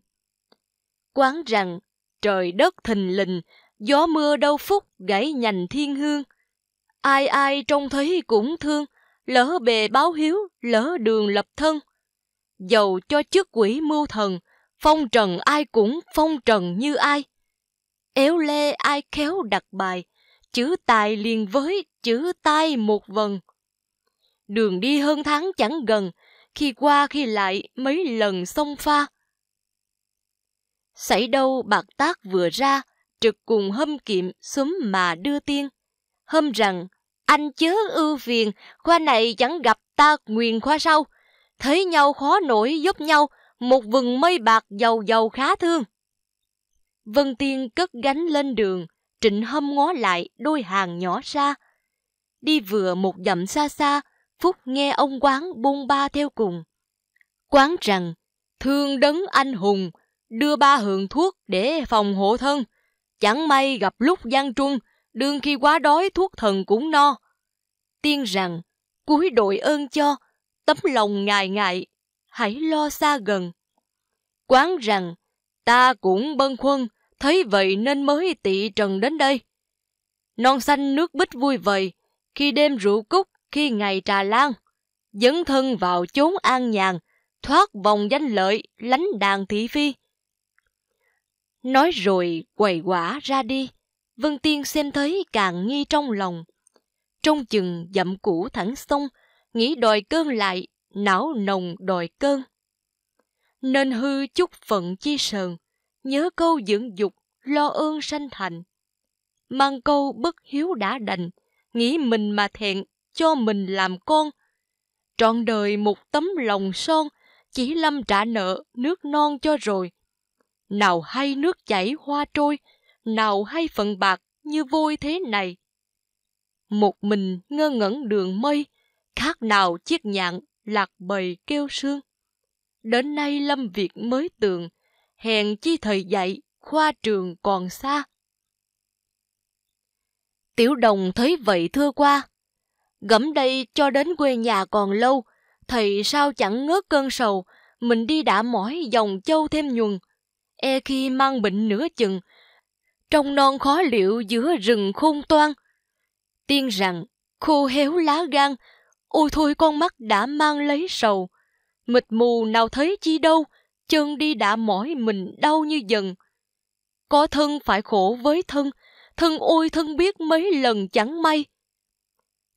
Quán rằng trời đất thình lình, gió mưa đâu phúc gãy nhành thiên hương. Ai ai trông thấy cũng thương, lỡ bề báo hiếu, lỡ đường lập thân. Dầu cho chức quỷ mưu thần, phong trần ai cũng phong trần như ai. Éo lê ai khéo đặt bài, chữ tài liền với chữ tai một vần. Đường đi hơn tháng chẳng gần, khi qua khi lại mấy lần sông pha. Xảy đâu bạc tác vừa ra, trực cùng hâm kiệm xúm mà đưa tiên. Hâm rằng, anh chớ ưu phiền, khoa này chẳng gặp ta nguyền khoa sau. Thấy nhau khó nổi giúp nhau, một vừng mây bạc giàu giàu khá thương. Vân Tiên cất gánh lên đường, trịnh hâm ngó lại đôi hàng nhỏ xa. Đi vừa một dặm xa xa, Phúc nghe ông quán buông ba theo cùng. Quán rằng, thương đấng anh hùng, đưa ba hường thuốc để phòng hộ thân. Chẳng may gặp lúc gian trung, đương khi quá đói thuốc thần cũng no. Tiên rằng, cúi đội ơn cho, tấm lòng ngài ngại, hãy lo xa gần. Quán rằng, ta cũng bâng khuâng, thấy vậy nên mới tị trần đến đây. Non xanh nước bích vui vầy, khi đêm rượu cúc, khi ngày trà lan, dấn thân vào chốn an nhàn, thoát vòng danh lợi, lánh đàn thị phi. Nói rồi quầy quả ra đi, Vân Tiên xem thấy càng nghi trong lòng. Trong chừng dậm cũ thẳng sông, nghĩ đòi cơn lại, não nồng đòi cơn. Nên hư chút phận chi sờn, nhớ câu dưỡng dục, lo ơn sanh thành. Mang câu bất hiếu đã đành, nghĩ mình mà thẹn, cho mình làm con. Trọn đời một tấm lòng son, chỉ lâm trả nợ nước non cho rồi nào hay nước chảy hoa trôi, nào hay phần bạc như vôi thế này. Một mình ngơ ngẩn đường mây, khác nào chiếc nhạn lạc bầy kêu sương. Đến nay lâm việc mới tường, hèn chi thầy dạy, khoa trường còn xa. Tiểu đồng thấy vậy thưa qua, gẫm đây cho đến quê nhà còn lâu, thầy sao chẳng ngớt cơn sầu, mình đi đã mỏi dòng châu thêm nhuần, e khi mang bệnh nửa chừng, trong non khó liệu giữa rừng khôn toan. Tiên rằng, khô héo lá gan, ôi thôi con mắt đã mang lấy sầu. Mịt mù nào thấy chi đâu, chân đi đã mỏi mình đau như dần. Có thân phải khổ với thân, thân ôi thân biết mấy lần chẳng may.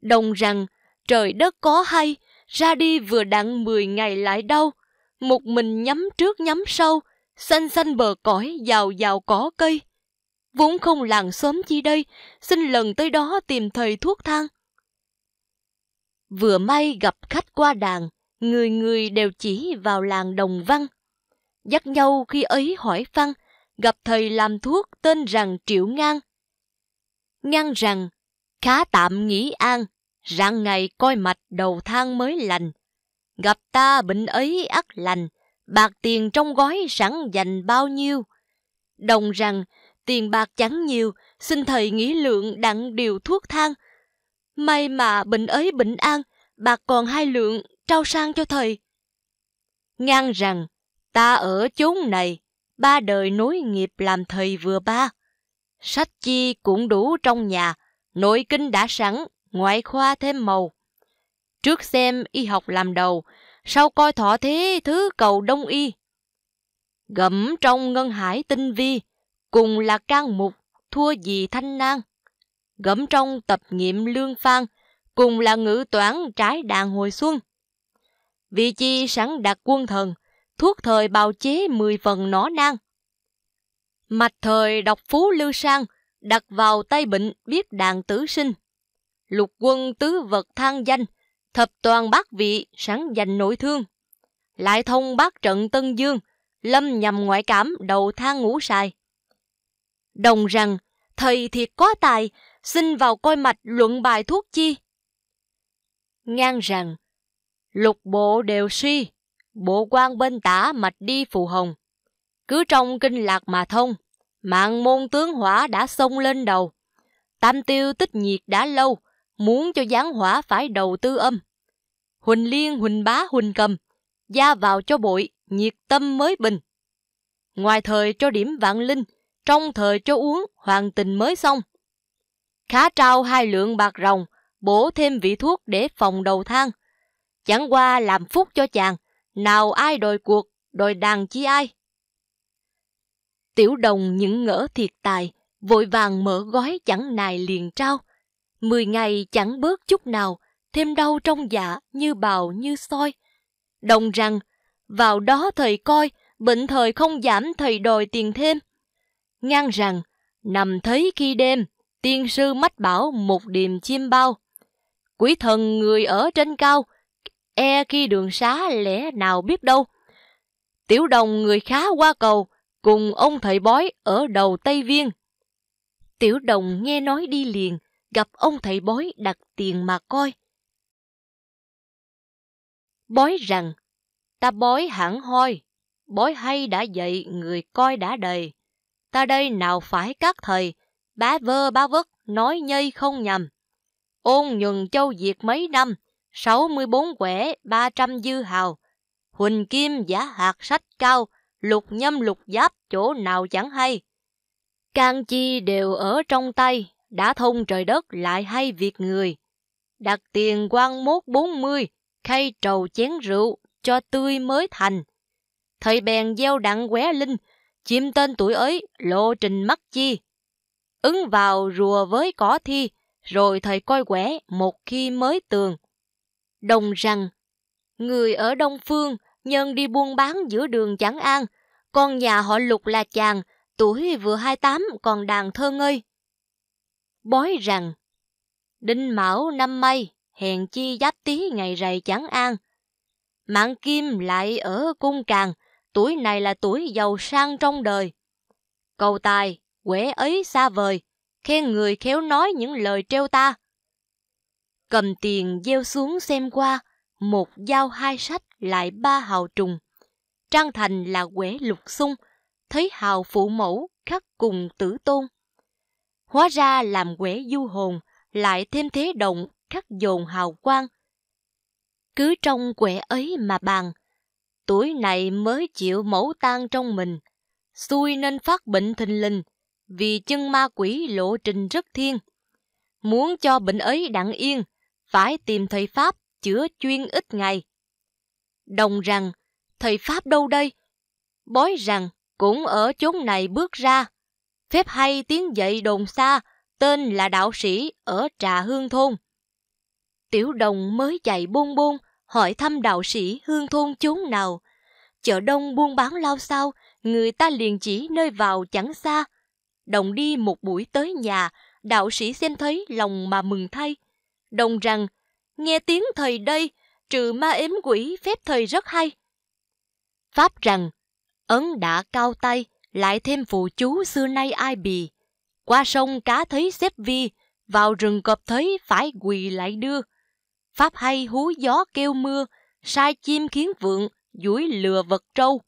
Đồng rằng, trời đất có hay, ra đi vừa đặng mười ngày lại đau, một mình nhắm trước nhắm sau, xanh xanh bờ cõi, giàu giàu có cây. Vốn không làng xóm chi đây, xin lần tới đó tìm thầy thuốc thang. Vừa may gặp khách qua đàn, người người đều chỉ vào làng Đồng Văn. Dắt nhau khi ấy hỏi văn, gặp thầy làm thuốc tên rằng Triệu Ngang. Ngang rằng, khá tạm nghỉ an, rằng ngày coi mạch đầu thang mới lành. Gặp ta bệnh ấy ắt lành, bạc tiền trong gói sẵn dành bao nhiêu. Đồng rằng, tiền bạc chẳng nhiều, xin thầy nghĩ lượng đặng điều thuốc thang. May mà bệnh ấy bệnh an, bạc còn hai lượng, trao sang cho thầy. Ngang rằng, ta ở chốn này, ba đời nối nghiệp làm thầy vừa ba. Sách chi cũng đủ trong nhà, nội kinh đã sẵn, ngoại khoa thêm màu. Trước xem y học làm đầu, sao coi thọ thế thứ cầu đông y. Gẫm trong ngân hải tinh vi, cùng là can mục, thua gì thanh nang. Gẫm trong tập nghiệm lương phan, cùng là ngữ toán trái đàn hồi xuân. Vị chi sẵn đặt quân thần, thuốc thời bào chế mười phần nó nan Mạch thời đọc phú lưu sang, đặt vào tay bệnh biết đàn tử sinh. Lục quân tứ vật than danh, thập toàn bát vị sáng giành nội thương. Lại thông bát trận Tân Dương, lâm nhầm ngoại cảm đầu thang ngũ sai. Đồng rằng, thầy thiệt quá tài, xin vào coi mạch luận bài thuốc chi. Ngang rằng, lục bộ đều suy, bộ quan bên tả mạch đi phù hồng. Cứ trong kinh lạc mà thông, mạng môn tướng hỏa đã xông lên đầu. Tam tiêu tích nhiệt đã lâu, muốn cho gián hỏa phải đầu tư âm. Huỳnh Liên, Huỳnh Bá, Huỳnh Cầm, gia vào cho bội, nhiệt tâm mới bình. Ngoài thời cho điểm vạn linh, trong thời cho uống, hoàng tình mới xong. Khá trao hai lượng bạc rồng, bổ thêm vị thuốc để phòng đầu thang. Chẳng qua làm phúc cho chàng, nào ai đòi cuộc, đòi đàn chi ai. Tiểu đồng những ngỡ thiệt tài, vội vàng mở gói chẳng nài liền trao, Mười ngày chẳng bớt chút nào, thêm đau trong dạ như bào như soi. Đồng rằng, vào đó thầy coi, bệnh thời không giảm thầy đòi tiền thêm. Ngang rằng, nằm thấy khi đêm, tiên sư mách bảo một điềm chim bao. Quỷ thần người ở trên cao, e khi đường xá lẽ nào biết đâu. Tiểu đồng người khá qua cầu, cùng ông thầy bói ở đầu Tây Viên. Tiểu đồng nghe nói đi liền, gặp ông thầy bói đặt tiền mà coi. Bói rằng, ta bói hẳn hoi, bói hay đã dậy người coi đã đầy. Ta đây nào phải các thầy, bá vơ bá vất, nói nhây không nhầm. Ôn nhuần châu diệt mấy năm, 64 quẻ, 300 dư hào. Huỳnh kim giả hạt sách cao, lục nhâm lục giáp chỗ nào chẳng hay. Càng chi đều ở trong tay, đã thông trời đất lại hay việc người. Đặt tiền quan mốt bốn mươi, khay trầu chén rượu, cho tươi mới thành. Thầy bèn gieo đặng qué linh, chiêm tên tuổi ấy, lộ trình mắc chi. Ứng vào rùa với cỏ thi, rồi thầy coi quẻ một khi mới tường. Đồng rằng, người ở Đông Phương, nhân đi buôn bán giữa đường chẳng an, con nhà họ lục là chàng, tuổi vừa hai tám còn đàn thơ ngây, bói rằng Đinh Mão năm mây hèn chi giáp tí ngày rầy chẳng an. Mạng Kim lại ở cung càng, tuổi này là tuổi giàu sang trong đời. Cầu tài, quẻ ấy xa vời, khen người khéo nói những lời treo ta. Cầm tiền gieo xuống xem qua, một dao hai sách lại ba hào trùng. Trang thành là quẻ lục sung, thấy hào phụ mẫu khắc cùng tử tôn. Hóa ra làm quẻ du hồn, lại thêm thế động, khắc dồn hào quang. Cứ trong quẻ ấy mà bàn, tuổi này mới chịu mẫu tan trong mình, xui nên phát bệnh thình lình, vì chân ma quỷ lộ trình rất thiên. Muốn cho bệnh ấy đặng yên, phải tìm thầy Pháp chữa chuyên ít ngày. Đồng rằng, thầy Pháp đâu đây? Bói rằng, cũng ở chốn này bước ra, phép hay tiếng dậy đồn xa, tên là đạo sĩ ở Trà Hương Thôn. Tiểu đồng mới chạy buông buông hỏi thăm đạo sĩ Hương Thôn chốn nào. Chợ đông buôn bán lao sao, người ta liền chỉ nơi vào chẳng xa. Đồng đi một buổi tới nhà, đạo sĩ xem thấy lòng mà mừng thay. Đồng rằng, nghe tiếng thầy đây, trừ ma ếm quỷ phép thầy rất hay. Pháp rằng, ấn đã cao tay, lại thêm phụ chú xưa nay ai bì. Qua sông cá thấy xếp vi, vào rừng cọp thấy phải quỳ lại đưa. Pháp hay hú gió kêu mưa, sai chim khiến vượng, duỗi lừa vật trâu.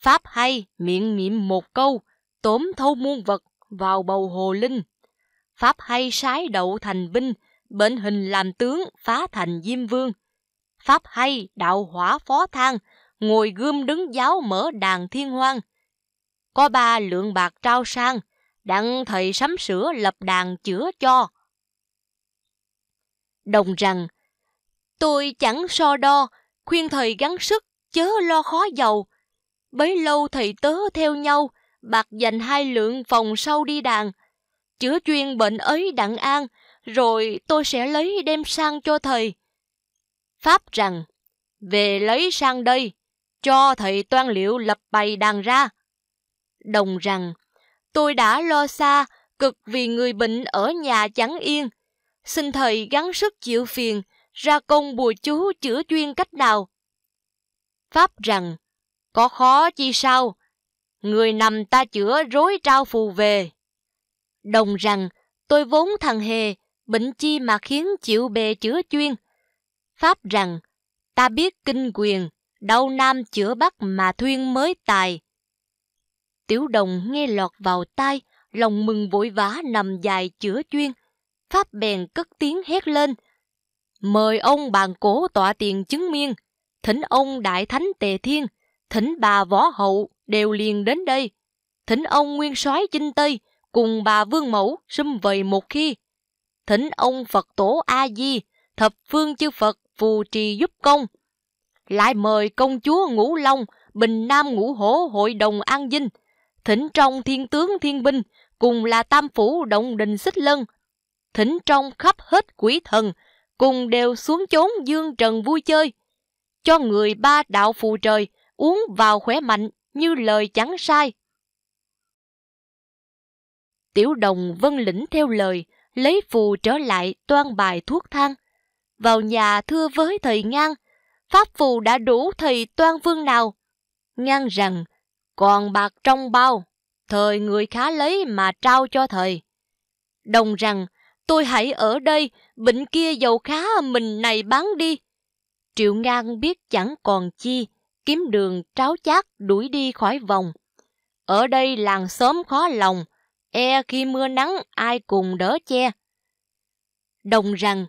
Pháp hay miệng niệm một câu, tóm thâu muôn vật vào bầu hồ linh. Pháp hay sái đậu thành binh, bệnh hình làm tướng phá thành diêm vương. Pháp hay đạo hỏa phó thang, ngồi gươm đứng giáo mở đàn thiên hoang có ba lượng bạc trao sang, đặng thầy sắm sửa lập đàn chữa cho. Đồng rằng, tôi chẳng so đo, khuyên thầy gắng sức, chớ lo khó giàu. Bấy lâu thầy tớ theo nhau, bạc dành hai lượng phòng sau đi đàn, chữa chuyên bệnh ấy đặng an, rồi tôi sẽ lấy đem sang cho thầy. Pháp rằng, về lấy sang đây, cho thầy toan liệu lập bày đàn ra đồng rằng Tôi đã lo xa, cực vì người bệnh ở nhà chẳng yên. Xin thầy gắng sức chịu phiền, ra công bùa chú chữa chuyên cách nào. Pháp rằng, có khó chi sao? Người nằm ta chữa rối trao phù về. Đồng rằng, tôi vốn thằng hề, bệnh chi mà khiến chịu bề chữa chuyên. Pháp rằng, ta biết kinh quyền, đau nam chữa bắc mà thuyên mới tài. Tiểu đồng nghe lọt vào tai, lòng mừng vội vã nằm dài chữa chuyên. Pháp bèn cất tiếng hét lên. Mời ông bàn cổ tọa tiền chứng miên, thỉnh ông đại thánh tề thiên, thỉnh bà võ hậu đều liền đến đây. Thỉnh ông nguyên soái chinh Tây cùng bà vương mẫu sum vầy một khi. Thỉnh ông Phật tổ A-di, thập phương chư Phật phù trì giúp công. Lại mời công chúa Ngũ Long, Bình Nam Ngũ Hổ hội đồng an dinh, thỉnh trong thiên tướng thiên binh, cùng là tam phủ động đình xích lân, thỉnh trong khắp hết quỷ thần, cùng đều xuống chốn dương trần vui chơi. Cho người ba đạo phù trời, uống vào khỏe mạnh như lời chẳng sai. Tiểu đồng vân lĩnh theo lời, lấy phù trở lại toan bài thuốc thang. Vào nhà thưa với thầy ngang, pháp phù đã đủ thầy toan vương nào. Ngang rằng còn bạc trong bao, thời người khá lấy mà trao cho thầy Đồng rằng, tôi hãy ở đây, bệnh kia giàu khá mình này bán đi. Triệu ngang biết chẳng còn chi, kiếm đường tráo chát đuổi đi khỏi vòng. Ở đây làng xóm khó lòng, e khi mưa nắng ai cùng đỡ che. Đồng rằng,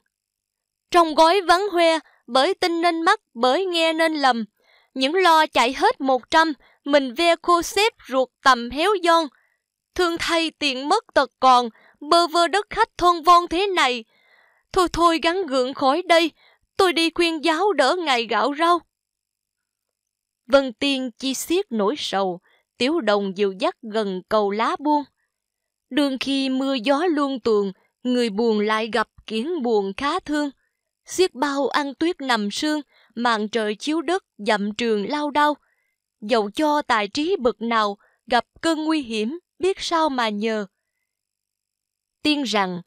trong gói vắng hoe, bởi tin nên mắc, bởi nghe nên lầm, những lo chạy hết một trăm mình ve khô xếp ruột tầm héo giòn. Thương thay tiện mất tật còn, bơ vơ đất khách thôn von thế này. Thôi thôi gắn gượng khỏi đây, tôi đi khuyên giáo đỡ ngày gạo rau. Vân Tiên chi xiết nỗi sầu, Tiếu Đồng dịu dắt gần cầu lá buông. Đường khi mưa gió luôn tuồng, người buồn lại gặp kiến buồn khá thương. Xiết bao ăn tuyết nằm sương, màn trời chiếu đất, dặm trường lao đau dầu cho tài trí bậc nào gặp cơn nguy hiểm biết sao mà nhờ. Tiên rằng,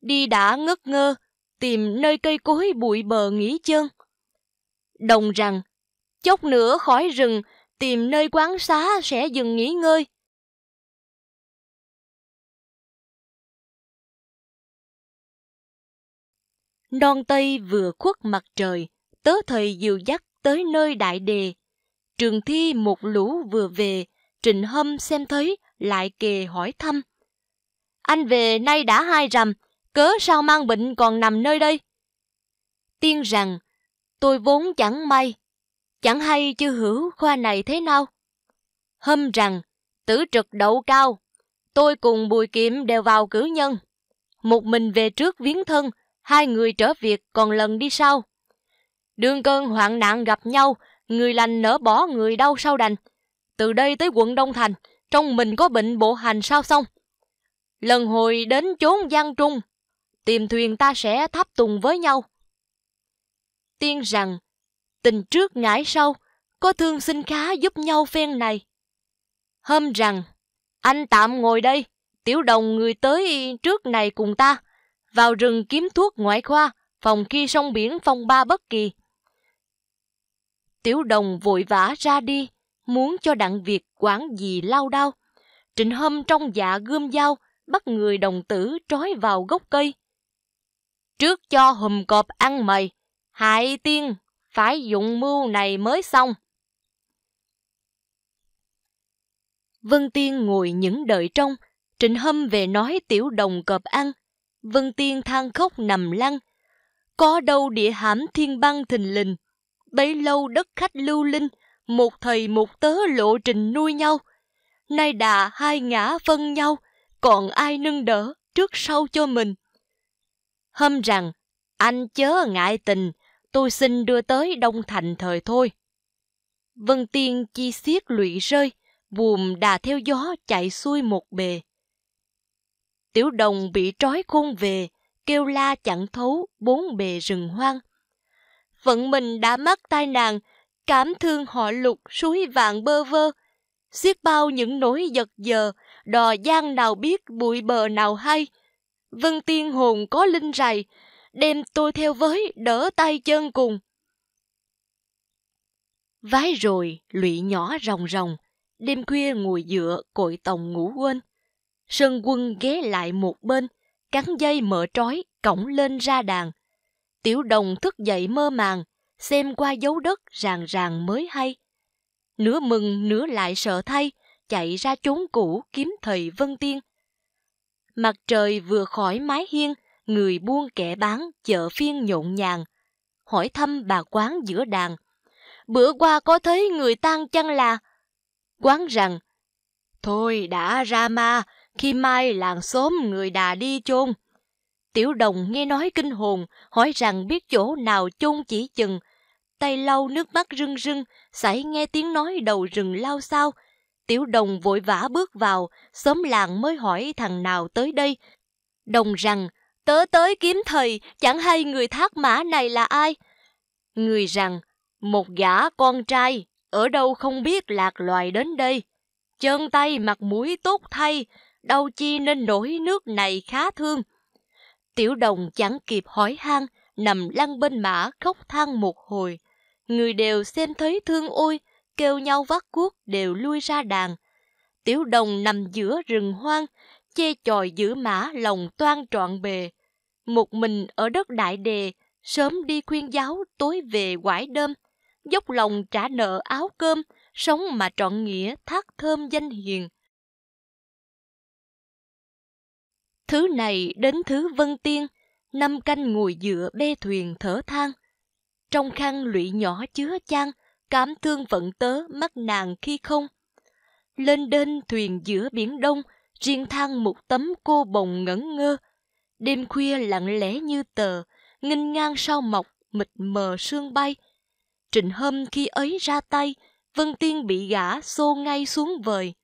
đi đã ngất ngơ, tìm nơi cây cối bụi bờ nghỉ chân. Đồng rằng, chốc nữa khỏi rừng, tìm nơi quán xá sẽ dừng nghỉ ngơi. Non Tây vừa khuất mặt trời, tớ thầy dìu dắt tới nơi đại đề, Trường Thi một lũ vừa về, Trịnh Hâm xem thấy, lại kề hỏi thăm. Anh về nay đã hai rằm, cớ sao mang bệnh còn nằm nơi đây? Tiên rằng, tôi vốn chẳng may, chẳng hay chư hữu khoa này thế nào. Hâm rằng, tử trực đậu cao, tôi cùng bùi kiệm đều vào cử nhân. Một mình về trước viếng thân, hai người trở việc còn lần đi sau. Đường cơn hoạn nạn gặp nhau, người lành nỡ bỏ người đau sao đành. Từ đây tới quận Đông Thành, trong mình có bệnh bộ hành sao xong. Lần hồi đến chốn Giang trung, tìm thuyền ta sẽ tháp tùng với nhau. Tiên rằng, tình trước ngãi sau, có thương xin khá giúp nhau phen này. Hôm rằng, anh tạm ngồi đây, tiểu đồng người tới trước này cùng ta, vào rừng kiếm thuốc ngoại khoa, phòng khi sông biển phong ba bất kỳ. Tiểu đồng vội vã ra đi, muốn cho đặng Việt quản gì lao đao. Trịnh Hâm trong dạ gươm dao, bắt người đồng tử trói vào gốc cây. Trước cho hùm cọp ăn mày, hại tiên, phải dụng mưu này mới xong. Vân Tiên ngồi những đợi trong, Trịnh Hâm về nói tiểu đồng cọp ăn. Vân Tiên than khóc nằm lăn. Có đâu địa hãm thiên băng thình lình, bấy lâu đất khách lưu linh, một thầy một tớ lộ trình nuôi nhau. Nay đà hai ngã phân nhau, còn ai nâng đỡ trước sau cho mình. Hâm rằng, anh chớ ngại tình, tôi xin đưa tới Đông Thành thời thôi. Vân Tiên chi xiết lụy rơi, buồm đà theo gió chạy xuôi một bề. Tiểu đồng bị trói khôn về, kêu la chẳng thấu bốn bề rừng hoang vận mình đã mắc tai nạn, cảm thương họ lục suối vạn bơ vơ, xiết bao những nỗi giật giờ, đò giang nào biết bụi bờ nào hay. Vân tiên hồn có linh rày, đem tôi theo với đỡ tay chân cùng. Vái rồi lụy nhỏ ròng ròng, đêm khuya ngồi dựa cội tòng ngủ quên. Sơn quân ghé lại một bên, cắn dây mở trói, cổng lên ra đàn. Tiểu đồng thức dậy mơ màng, xem qua dấu đất ràng ràng mới hay. Nửa mừng nửa lại sợ thay, chạy ra chốn cũ kiếm thầy Vân Tiên. Mặt trời vừa khỏi mái hiên, người buôn kẻ bán chợ phiên nhộn nhàng. Hỏi thăm bà quán giữa đàn. Bữa qua có thấy người tan chăng là... Quán rằng, Thôi đã ra ma, khi mai làng xóm người đà đi chôn, Tiểu đồng nghe nói kinh hồn, hỏi rằng biết chỗ nào chôn chỉ chừng. Tay lau nước mắt rưng rưng, sải nghe tiếng nói đầu rừng lao sao. Tiểu đồng vội vã bước vào, xóm làng mới hỏi thằng nào tới đây. Đồng rằng, tớ tới kiếm thầy, chẳng hay người thác mã này là ai. Người rằng, một gã con trai, ở đâu không biết lạc loài đến đây. Chân tay mặt mũi tốt thay, đâu chi nên nổi nước này khá thương. Tiểu đồng chẳng kịp hỏi han, nằm lăn bên mã khóc than một hồi. Người đều xem thấy thương ôi, kêu nhau vác cuốc đều lui ra đàn. Tiểu đồng nằm giữa rừng hoang, che chòi giữ mã lòng toan trọn bề. Một mình ở đất đại đề, sớm đi khuyên giáo tối về quải đơm, dốc lòng trả nợ áo cơm, sống mà trọn nghĩa thác thơm danh hiền. Thứ này đến thứ vân tiên, năm canh ngồi dựa bê thuyền thở than. Trong khăn lụy nhỏ chứa chan, cảm thương vận tớ mắt nàng khi không. Lên đên thuyền giữa biển đông, riêng thang một tấm cô bồng ngẩn ngơ. Đêm khuya lặng lẽ như tờ, nghinh ngang sao mọc, mịt mờ sương bay. Trịnh hâm khi ấy ra tay, Vân Tiên bị gã xô ngay xuống vời.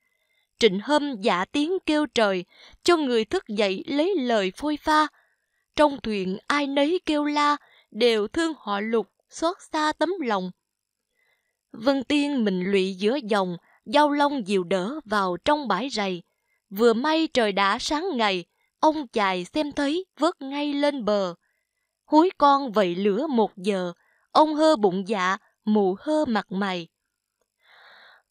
Trịnh Hâm giả tiếng kêu trời, cho người thức dậy lấy lời phôi pha. Trong thuyền ai nấy kêu la, đều thương họ lục, xót xa tấm lòng. Vân Tiên mình lụy giữa dòng, giao long dìu đỡ vào trong bãi rầy. Vừa may trời đã sáng ngày, ông chài xem thấy vớt ngay lên bờ. Húi con vậy lửa một giờ, ông hơ bụng dạ, mụ hơ mặt mày.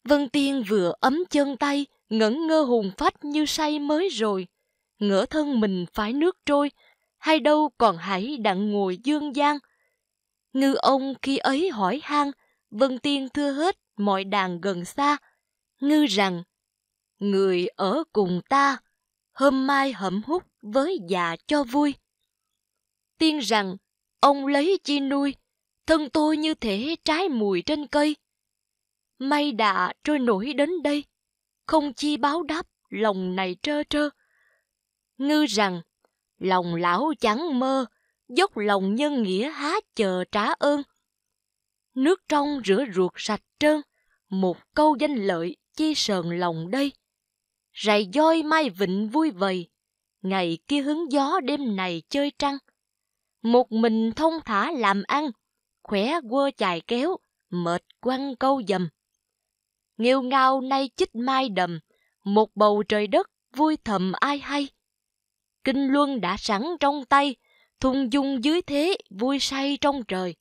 Vân Tiên vừa ấm chân tay, ngẩn ngơ hùng phách như say mới rồi, ngỡ thân mình phải nước trôi, hay đâu còn hãy đặng ngồi dương gian. Ngư ông khi ấy hỏi han, Vân Tiên thưa hết mọi đàn gần xa, ngư rằng, người ở cùng ta, hôm mai hẩm hút với già cho vui. Tiên rằng, ông lấy chi nuôi, thân tôi như thể trái mùi trên cây. May đã trôi nổi đến đây, không chi báo đáp lòng này trơ trơ ngư rằng lòng lão chẳng mơ dốc lòng nhân nghĩa há chờ trả ơn nước trong rửa ruột sạch trơn một câu danh lợi chi sờn lòng đây rày voi mai vịnh vui vầy ngày kia hứng gió đêm này chơi trăng một mình thông thả làm ăn khỏe quơ chài kéo mệt quăng câu dầm Nghiêu ngao nay chích mai đầm, một bầu trời đất vui thầm ai hay. Kinh luân đã sẵn trong tay, thung dung dưới thế vui say trong trời.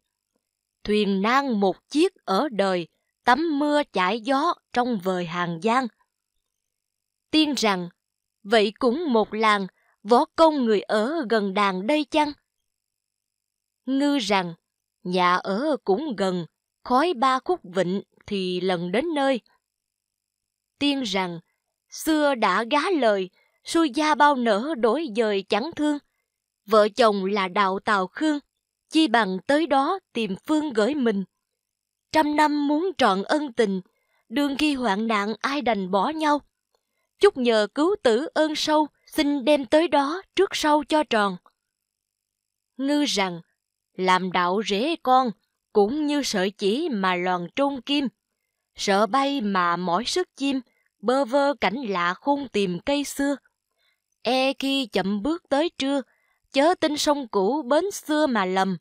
Thuyền nan một chiếc ở đời, tắm mưa chải gió trong vời hàng gian Tiên rằng, vậy cũng một làng, võ công người ở gần đàn đây chăng? Ngư rằng, nhà ở cũng gần, khói ba khúc vịnh thì lần đến nơi. Tiên rằng, xưa đã gá lời, xuôi gia bao nở đổi dời chẳng thương. Vợ chồng là đạo Tào Khương, chi bằng tới đó tìm phương gửi mình. Trăm năm muốn trọn ân tình, đương khi hoạn nạn ai đành bỏ nhau. Chúc nhờ cứu tử ơn sâu, xin đem tới đó trước sau cho tròn. Ngư rằng, làm đạo rễ con, cũng như sợi chỉ mà loàn trôn kim sợ bay mà mỏi sức chim, bơ vơ cảnh lạ khôn tìm cây xưa. E khi chậm bước tới trưa, chớ tin sông cũ bến xưa mà lầm.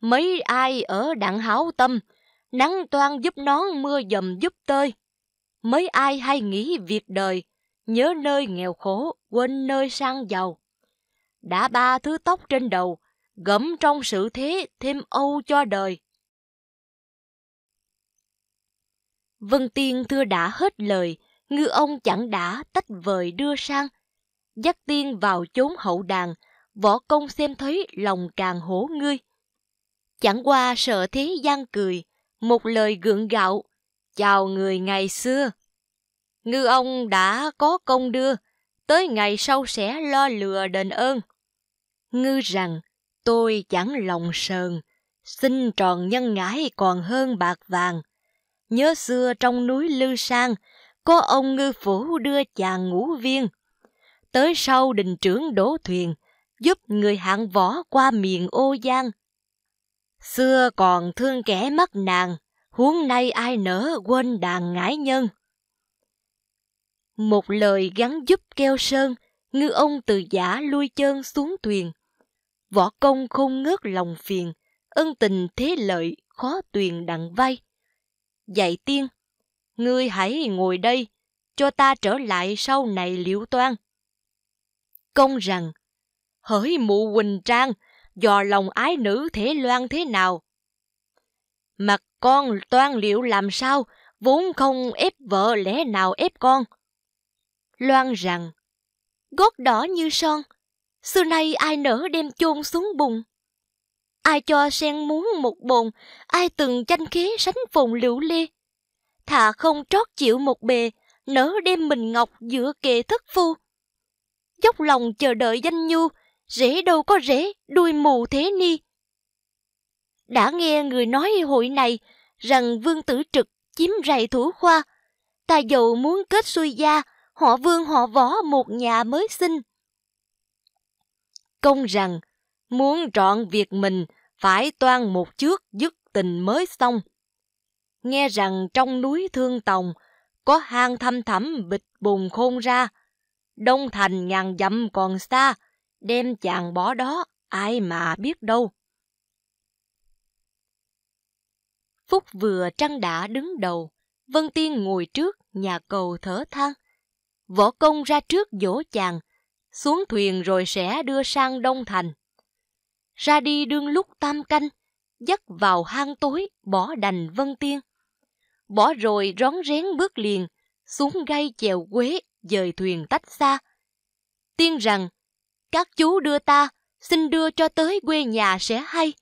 Mấy ai ở đặng háo tâm, nắng toan giúp nón mưa dầm giúp tơi. Mấy ai hay nghĩ việc đời, nhớ nơi nghèo khổ, quên nơi sang giàu. Đã ba thứ tóc trên đầu, gẫm trong sự thế thêm âu cho đời. Vân Tiên thưa đã hết lời, ngư ông chẳng đã tách vời đưa sang. Dắt tiên vào chốn hậu đàn, võ công xem thấy lòng càng hổ ngươi. Chẳng qua sợ thế gian cười, một lời gượng gạo, chào người ngày xưa. Ngư ông đã có công đưa, tới ngày sau sẽ lo lừa đền ơn. Ngư rằng, tôi chẳng lòng sờn, xin tròn nhân ngãi còn hơn bạc vàng. Nhớ xưa trong núi Lư Sang, có ông ngư phủ đưa chàng ngũ viên. Tới sau đình trưởng đổ thuyền, giúp người hạng võ qua miền ô giang. Xưa còn thương kẻ mất nàng, huống nay ai nỡ quên đàn ngãi nhân. Một lời gắn giúp keo sơn, ngư ông từ giả lui chân xuống thuyền. Võ công không ngớt lòng phiền, ân tình thế lợi khó tuyền đặng vay dạy tiên, ngươi hãy ngồi đây, cho ta trở lại sau này liễu toan. Công rằng, hỡi mụ huỳnh Trang, dò lòng ái nữ thế loan thế nào? Mặt con toan liệu làm sao, vốn không ép vợ lẽ nào ép con. Loan rằng, gót đỏ như son, xưa nay ai nỡ đem chôn xuống bùng ai cho sen muốn một bồn, ai từng tranh khế sánh phồn liễu lê. Thà không trót chịu một bề, nỡ đem mình ngọc giữa kệ thất phu. Dốc lòng chờ đợi danh nhu, rễ đâu có rễ, đuôi mù thế ni. Đã nghe người nói hội này rằng vương tử trực chiếm rầy thủ khoa, ta dầu muốn kết xuôi gia, họ vương họ võ một nhà mới sinh. Công rằng, Muốn trọn việc mình, phải toan một trước dứt tình mới xong. Nghe rằng trong núi Thương Tòng, có hang thăm thẳm bịch bùn khôn ra. Đông thành ngàn dặm còn xa, đem chàng bỏ đó, ai mà biết đâu. Phúc vừa trăng đã đứng đầu, Vân Tiên ngồi trước nhà cầu thở than. Võ công ra trước dỗ chàng, xuống thuyền rồi sẽ đưa sang Đông Thành ra đi đương lúc tam canh, dắt vào hang tối bỏ đành vân tiên. Bỏ rồi rón rén bước liền, xuống gây chèo quế, dời thuyền tách xa. Tiên rằng, các chú đưa ta, xin đưa cho tới quê nhà sẽ hay.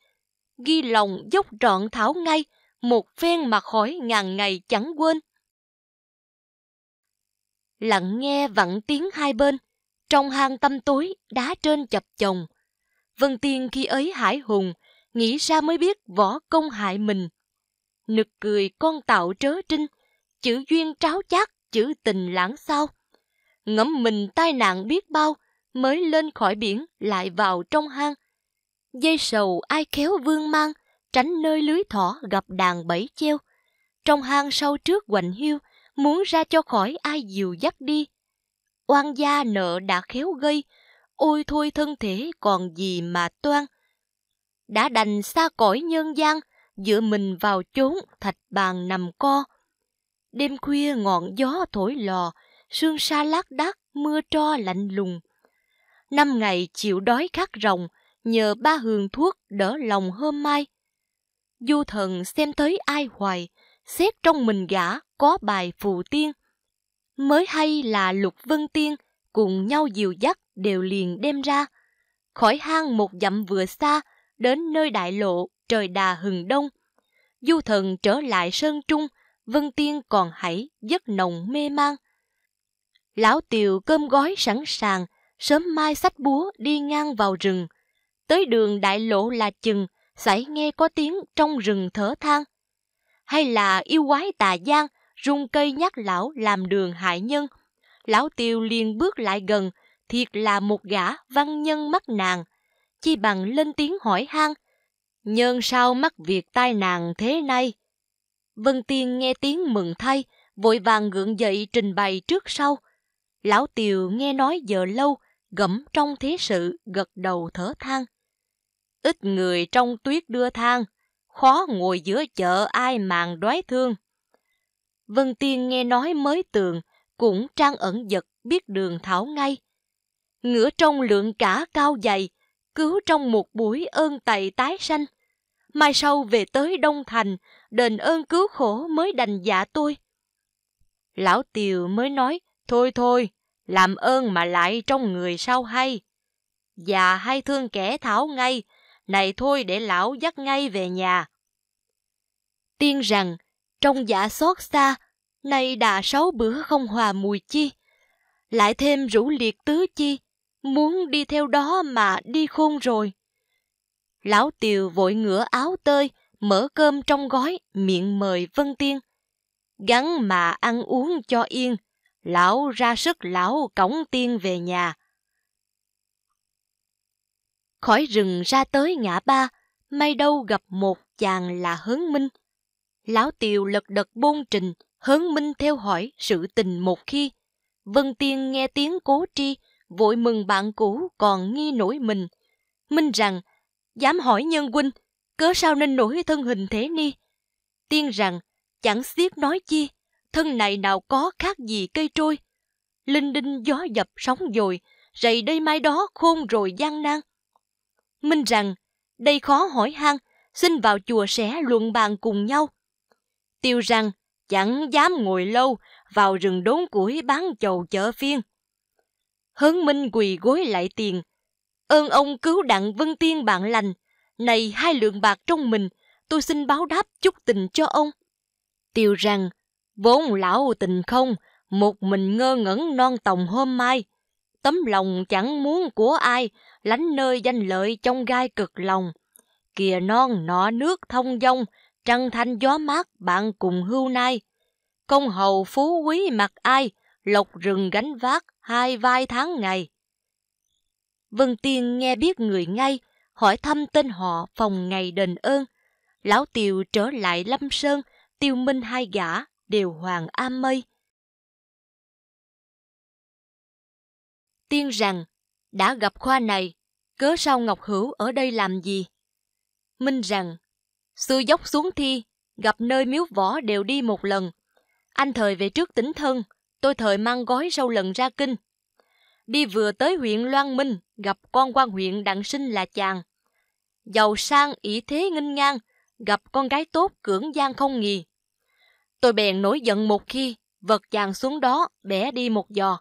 Ghi lòng dốc trọn thảo ngay, một phen mà khỏi ngàn ngày chẳng quên. Lặng nghe vặn tiếng hai bên, trong hang tâm tối, đá trên chập chồng, Vân Tiên khi ấy hải hùng, nghĩ ra mới biết võ công hại mình. Nực cười con tạo trớ trinh, chữ duyên tráo chát, chữ tình lãng sao. Ngẫm mình tai nạn biết bao, mới lên khỏi biển lại vào trong hang. Dây sầu ai khéo vương mang, tránh nơi lưới thỏ gặp đàn bẫy treo. Trong hang sau trước quạnh hiu, muốn ra cho khỏi ai dìu dắt đi. Oan gia nợ đã khéo gây, ôi thôi thân thể còn gì mà toan. Đã đành xa cõi nhân gian, dựa mình vào chốn thạch bàn nằm co. Đêm khuya ngọn gió thổi lò, sương sa lác đác, mưa tro lạnh lùng. Năm ngày chịu đói khát rồng nhờ ba hương thuốc đỡ lòng hôm mai. Du thần xem tới ai hoài, xét trong mình gã có bài phù tiên. Mới hay là lục vân tiên cùng nhau dìu dắt đều liền đem ra. Khỏi hang một dặm vừa xa, đến nơi đại lộ, trời đà hừng đông. Du thần trở lại sơn trung, vân tiên còn hãy giấc nồng mê mang. Lão tiều cơm gói sẵn sàng, sớm mai sách búa đi ngang vào rừng. Tới đường đại lộ là chừng, xảy nghe có tiếng trong rừng thở than. Hay là yêu quái tà giang, rung cây nhắc lão làm đường hại nhân. Lão tiều liền bước lại gần, thiệt là một gã văn nhân mắt nàng, chi bằng lên tiếng hỏi han nhân sao mắc việc tai nàng thế nay. Vân Tiên nghe tiếng mừng thay, vội vàng gượng dậy trình bày trước sau. Lão Tiều nghe nói giờ lâu, gẫm trong thế sự, gật đầu thở than. Ít người trong tuyết đưa than, khó ngồi giữa chợ ai màng đoái thương. Vân Tiên nghe nói mới tường, cũng trang ẩn giật biết đường thảo ngay ngửa trong lượng cả cao dày, cứu trong một buổi ơn tày tái sanh. Mai sau về tới Đông Thành, đền ơn cứu khổ mới đành dạ tôi. Lão Tiều mới nói, thôi thôi, làm ơn mà lại trong người sao hay. Già hay thương kẻ tháo ngay, này thôi để lão dắt ngay về nhà. Tiên rằng, trong dạ xót xa, nay đã sáu bữa không hòa mùi chi. Lại thêm rủ liệt tứ chi, muốn đi theo đó mà đi khôn rồi. Lão Tiều vội ngửa áo tơi, mở cơm trong gói, miệng mời Vân Tiên. Gắn mà ăn uống cho yên, lão ra sức lão cõng Tiên về nhà. Khỏi rừng ra tới ngã ba, may đâu gặp một chàng là Hớn Minh. Lão Tiều lật đật bôn trình, Hớn Minh theo hỏi sự tình một khi. Vân Tiên nghe tiếng cố tri, vội mừng bạn cũ còn nghi nổi mình. Minh rằng, dám hỏi nhân huynh, cớ sao nên nổi thân hình thế ni? Tiên rằng, chẳng xiết nói chi, thân này nào có khác gì cây trôi. Linh đinh gió dập sóng dồi, rầy đây mai đó khôn rồi gian nan. Minh rằng, đây khó hỏi han, xin vào chùa sẽ luận bàn cùng nhau. Tiêu rằng, chẳng dám ngồi lâu, vào rừng đốn củi bán chầu chợ phiên. Hớn Minh quỳ gối lại tiền. Ơn ông cứu đặng Vân Tiên bạn lành. Này hai lượng bạc trong mình, tôi xin báo đáp chút tình cho ông. Tiêu rằng, vốn lão tình không, một mình ngơ ngẩn non tòng hôm mai. Tấm lòng chẳng muốn của ai, lánh nơi danh lợi trong gai cực lòng. Kìa non nọ nước thông dong, trăng thanh gió mát bạn cùng hưu nay Công hầu phú quý mặc ai, lộc rừng gánh vác hai vai tháng ngày. Vân Tiên nghe biết người ngay, hỏi thăm tên họ phòng ngày đền ơn. Lão Tiều trở lại Lâm Sơn, Tiêu Minh hai gã đều hoàng am mây. Tiên rằng, đã gặp khoa này, cớ sao Ngọc Hữu ở đây làm gì? Minh rằng, xưa dốc xuống thi, gặp nơi miếu võ đều đi một lần. Anh thời về trước tính thân, tôi thời mang gói sau lần ra kinh. Đi vừa tới huyện Loan Minh, gặp con quan huyện đặng sinh là chàng. Giàu sang ý thế nghinh ngang, gặp con gái tốt cưỡng gian không nghì. Tôi bèn nổi giận một khi, vật chàng xuống đó, bẻ đi một giò.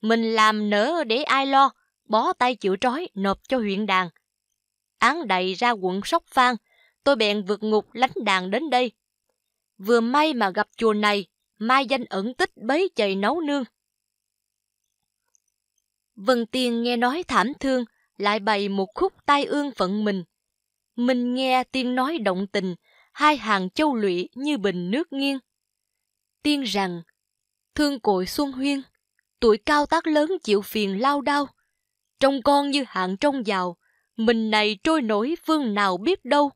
Mình làm nỡ để ai lo, bó tay chịu trói, nộp cho huyện đàn. Án đầy ra quận Sóc Phan, tôi bèn vượt ngục lánh đàn đến đây. Vừa may mà gặp chùa này, mai danh ẩn tích bấy trời nấu nương. Vân Tiên nghe nói thảm thương, lại bày một khúc tai ương phận mình. Mình nghe tiên nói động tình, hai hàng châu lụy như bình nước nghiêng. Tiên rằng, thương cội xuân huyên, tuổi cao tác lớn chịu phiền lao đao. Trong con như hạng trong giàu, mình này trôi nổi phương nào biết đâu.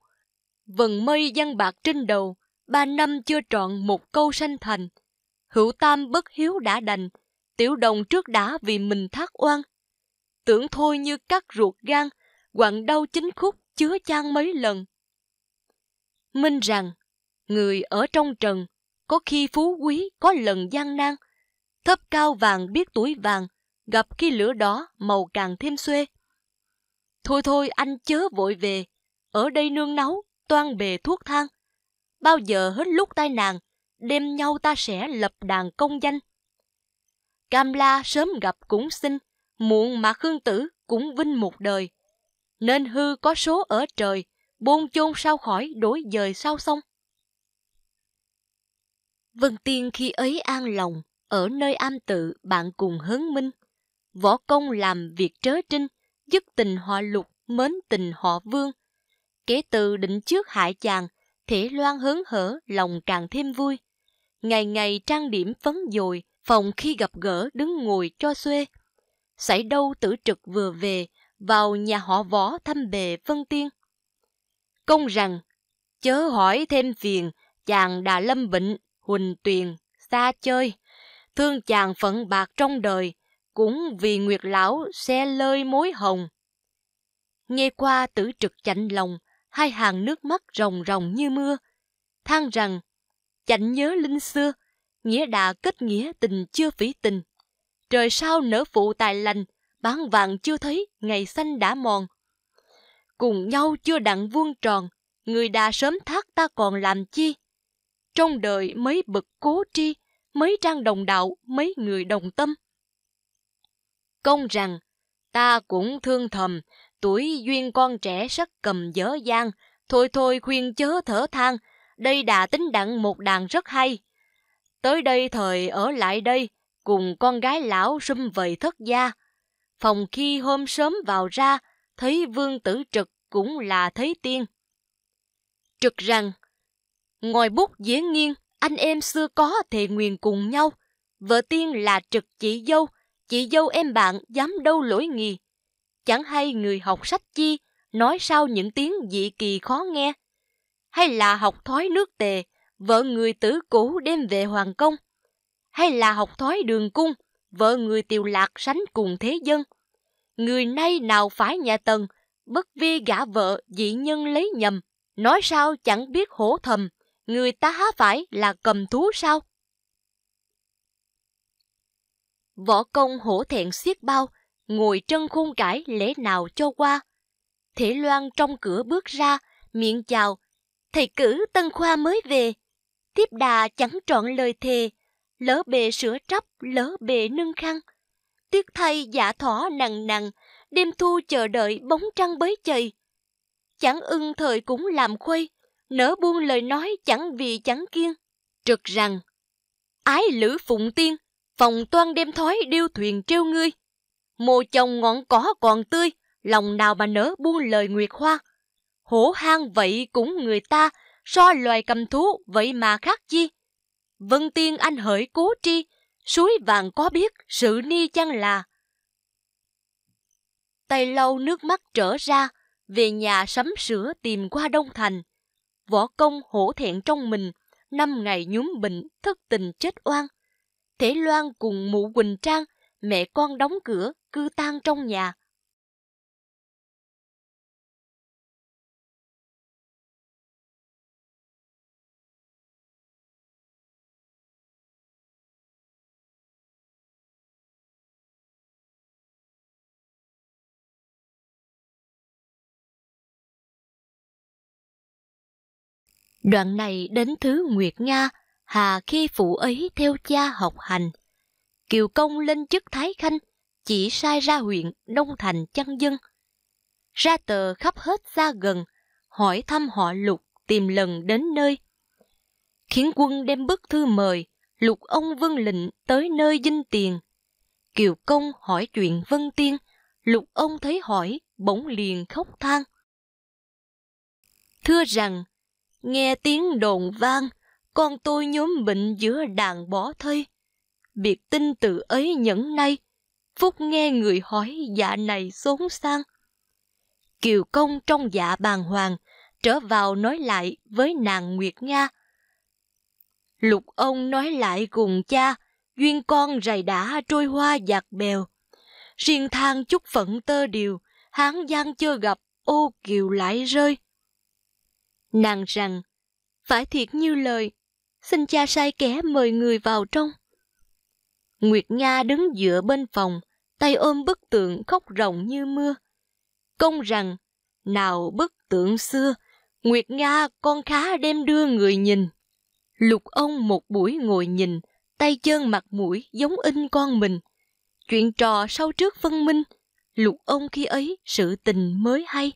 Vần mây giăng bạc trên đầu, ba năm chưa trọn một câu sanh thành. Hữu tam bất hiếu đã đành, tiểu đồng trước đã vì mình thác oan. Tưởng thôi như cắt ruột gan, quặn đau chính khúc chứa chan mấy lần. Minh rằng, người ở trong trần, có khi phú quý, có lần gian nan. Thấp cao vàng biết tuổi vàng, gặp khi lửa đó màu càng thêm xuê. Thôi thôi anh chớ vội về, ở đây nương nấu toan bề thuốc thang bao giờ hết lúc tai nạn, đêm nhau ta sẽ lập đàn công danh. Cam la sớm gặp cũng xinh, muộn mà khương tử cũng vinh một đời. Nên hư có số ở trời, bôn chôn sao khỏi đối dời sao xong. Vân Tiên khi ấy an lòng, ở nơi am tự bạn cùng hớn minh. Võ công làm việc trớ trinh, dứt tình họ lục, mến tình họ vương. Kể từ định trước hại chàng, Thể Loan hớn hở, lòng càng thêm vui. Ngày ngày trang điểm phấn dồi, phòng khi gặp gỡ đứng ngồi cho xuê. Xảy đâu tử trực vừa về, vào nhà họ võ thăm bề Vân Tiên. Công rằng, chớ hỏi thêm phiền, chàng đã lâm bệnh, huỳnh tuyền, xa chơi. Thương chàng phận bạc trong đời, cũng vì Nguyệt Lão xe lơi mối hồng. Nghe qua tử trực chạnh lòng, hai hàng nước mắt ròng ròng như mưa, than rằng, chạnh nhớ linh xưa, nghĩa đã kết nghĩa tình chưa phỉ tình. Trời sao nở phụ tài lành, bán vàng chưa thấy, ngày xanh đã mòn. Cùng nhau chưa đặng vuông tròn, người đã sớm thác ta còn làm chi? Trong đời mấy bậc cố tri, mấy trang đồng đạo, mấy người đồng tâm. Công rằng, ta cũng thương thầm, tuổi duyên con trẻ rất cầm dở dang, thôi thôi khuyên chớ thở than, đây đã tính đặng một đàn rất hay. Tới đây thời ở lại đây, cùng con gái lão sum vầy thất gia. Phòng khi hôm sớm vào ra, thấy vương tử trực cũng là thấy tiên. Trực rằng, ngồi bút dễ nghiêng, anh em xưa có thề nguyền cùng nhau. Vợ tiên là trực chị dâu, chị dâu em bạn dám đâu lỗi nghi, chẳng hay người học sách chi, nói sao những tiếng dị kỳ khó nghe. Hay là học thói nước tề, vợ người tử cũ đem về hoàng công. Hay là học thói đường cung, vợ người tiều lạc sánh cùng thế dân. Người nay nào phải nhà tần, bất vi gả vợ dị nhân lấy nhầm, nói sao chẳng biết hổ thầm, người ta há phải là cầm thú sao? Võ công hổ thẹn xiết bao, ngồi trân khôn cãi lễ nào cho qua. Thể Loan trong cửa bước ra, miệng chào, thầy cử Tân Khoa mới về. Tiếp đà chẳng trọn lời thề, lỡ bề sửa trắp, lỡ bề nâng khăn. Tiếc thay giả thỏ nặng nặng, đêm thu chờ đợi bóng trăng bới chày. Chẳng ưng thời cũng làm khuây, nỡ buông lời nói chẳng vì chẳng kiên. Trực rằng, ái lữ phụng tiên, phòng toan đêm thói điêu thuyền trêu ngươi mồ trồng ngọn cỏ còn tươi, lòng nào mà nỡ buông lời nguyệt hoa. Hổ hang vậy cũng người ta, so loài cầm thú vậy mà khác chi. Vân tiên anh hỡi cố tri, suối vàng có biết sự ni chăng là. Tay lâu nước mắt trở ra, về nhà sắm sửa tìm qua Đông Thành. Võ công hổ thẹn trong mình, năm ngày nhúm bệnh, thất tình chết oan. thể Loan cùng mụ Quỳnh Trang mẹ con đóng cửa, cư tang trong nhà. Đoạn này đến thứ Nguyệt Nga, Hà khi phụ ấy theo cha học hành, Kiều Công lên chức Thái Khanh, chỉ sai ra huyện Đông Thành chăn dân. Ra tờ khắp hết xa gần, hỏi thăm họ Lục tìm lần đến nơi. Khiến quân đem bức thư mời, Lục ông Vân Lịnh tới nơi dinh tiền. Kiều Công hỏi chuyện Vân Tiên, Lục ông thấy hỏi, bỗng liền khóc than. Thưa rằng, nghe tiếng đồn vang, con tôi nhóm bệnh giữa đàn bỏ thây, biệt tin từ ấy nhẫn nay, Phúc nghe người hỏi dạ này xốn sang. Kiều công trong dạ bàng hoàng, trở vào nói lại với nàng Nguyệt Nga. Lục ông nói lại cùng cha, duyên con rầy đã trôi hoa giạt bèo. Riêng thang chút phận tơ điều, hán gian chưa gặp, ô kiều lại rơi. Nàng rằng, phải thiệt như lời, xin cha sai kẻ mời người vào trong. Nguyệt Nga đứng dựa bên phòng, tay ôm bức tượng khóc ròng như mưa. Công rằng, nào bức tượng xưa, Nguyệt Nga con khá đem đưa người nhìn. Lục ông một buổi ngồi nhìn, tay chân mặt mũi giống in con mình. Chuyện trò sau trước phân minh, lục ông khi ấy sự tình mới hay.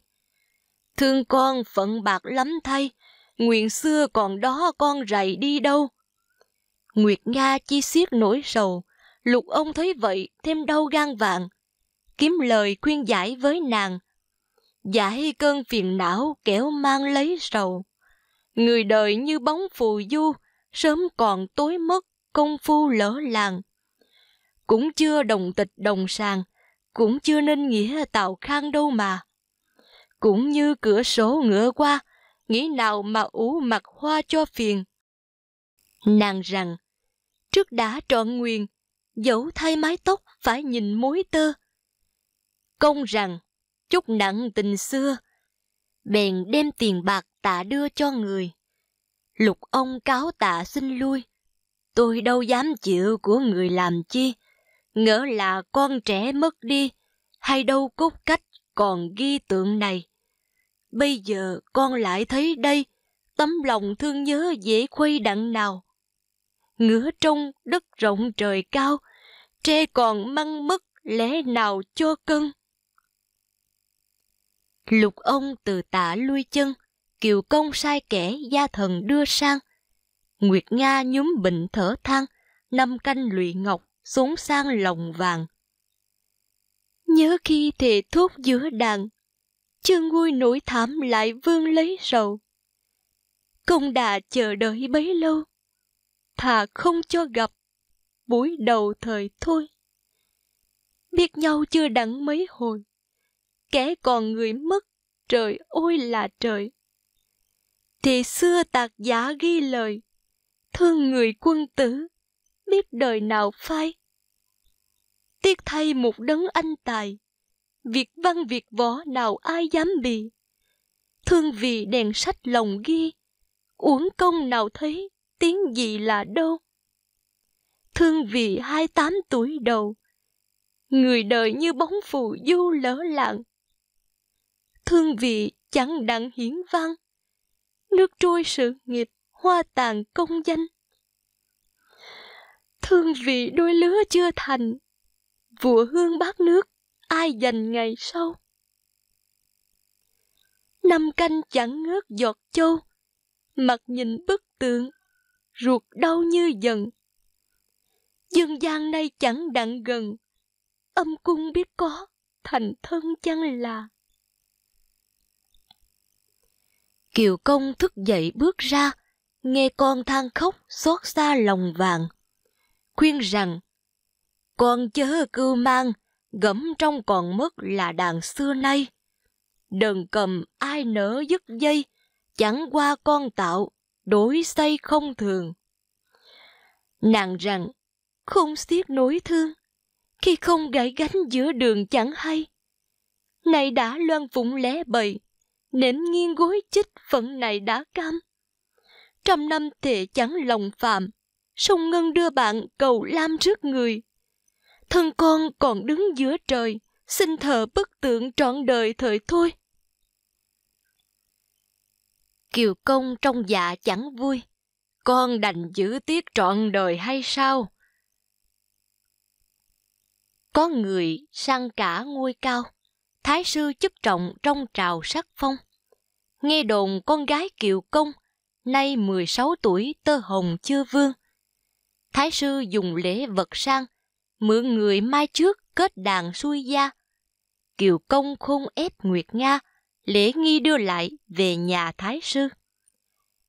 Thương con phận bạc lắm thay, nguyện xưa còn đó con rầy đi đâu. Nguyệt Nga chi xiết nỗi sầu, Lục ông thấy vậy thêm đau gan vạn, kiếm lời khuyên giải với nàng. Giải cơn phiền não kéo mang lấy sầu. Người đời như bóng phù du, sớm còn tối mất công phu lỡ làng. Cũng chưa đồng tịch đồng sàng, cũng chưa nên nghĩa tạo khang đâu mà. Cũng như cửa sổ ngựa qua, nghĩ nào mà ủ mặt hoa cho phiền. Nàng rằng, trước đã trọn nguyên dẫu thay mái tóc phải nhìn mối tơ. Công rằng, chút nặng tình xưa, bèn đem tiền bạc tạ đưa cho người. Lục ông cáo tạ xin lui, tôi đâu dám chịu của người làm chi, ngỡ là con trẻ mất đi, hay đâu cốt cách còn ghi tượng này. Bây giờ con lại thấy đây, tấm lòng thương nhớ dễ khuây đặng nào ngửa trong đất rộng trời cao, tre còn măng mất lẽ nào cho cân. Lục ông từ tả lui chân, kiều công sai kẻ gia thần đưa sang. Nguyệt Nga nhúm bệnh thở than, năm canh lụy ngọc xuống sang lòng vàng. Nhớ khi thề thốt giữa đàn, chân vui nỗi thảm lại vương lấy sầu. Công đà chờ đợi bấy lâu, thà không cho gặp, buổi đầu thời thôi. Biết nhau chưa đặng mấy hồi, kẻ còn người mất, trời ôi là trời. Thì xưa tạc giả ghi lời, thương người quân tử, biết đời nào phai. Tiếc thay một đấng anh tài, việc văn việc võ nào ai dám bì. Thương vì đèn sách lòng ghi, uổng công nào thấy tiếng gì là đâu. Thương vì hai tám tuổi đầu, người đời như bóng phù du lỡ lạng. Thương vì chẳng đặng hiển văn, nước trôi sự nghiệp, hoa tàn công danh. Thương vì đôi lứa chưa thành, vua hương bát nước, ai dành ngày sau. Năm canh chẳng ngớt giọt châu, mặt nhìn bức tượng ruột đau như dần, Dương gian nay chẳng đặng gần, âm cung biết có, thành thân chăng là. Kiều Công thức dậy bước ra, nghe con than khóc xót xa lòng vàng. Khuyên rằng, con chớ cư mang, gẫm trong còn mất là đàn xưa nay. đừng cầm ai nỡ dứt dây, chẳng qua con tạo đối say không thường. Nàng rằng, không xiết nối thương, khi không gãy gánh giữa đường chẳng hay. Này đã loan phụng lé bầy, nện nghiêng gối chích phận này đã cam. Trăm năm thề chẳng lòng phạm, sông ngân đưa bạn cầu lam trước người. Thân con còn đứng giữa trời, xin thờ bức tượng trọn đời thời thôi. Kiều Công trong dạ chẳng vui. Con đành giữ tiết trọn đời hay sao? Có người sang cả ngôi cao, thái sư chức trọng trong trào sắc phong. Nghe đồn con gái Kiều Công, nay 16 tuổi tơ hồng chưa vương. Thái sư dùng lễ vật sang, mượn người mai trước kết đàn xuôi gia. Kiều Công khôn ép Nguyệt Nga, lễ nghi đưa lại về nhà Thái Sư.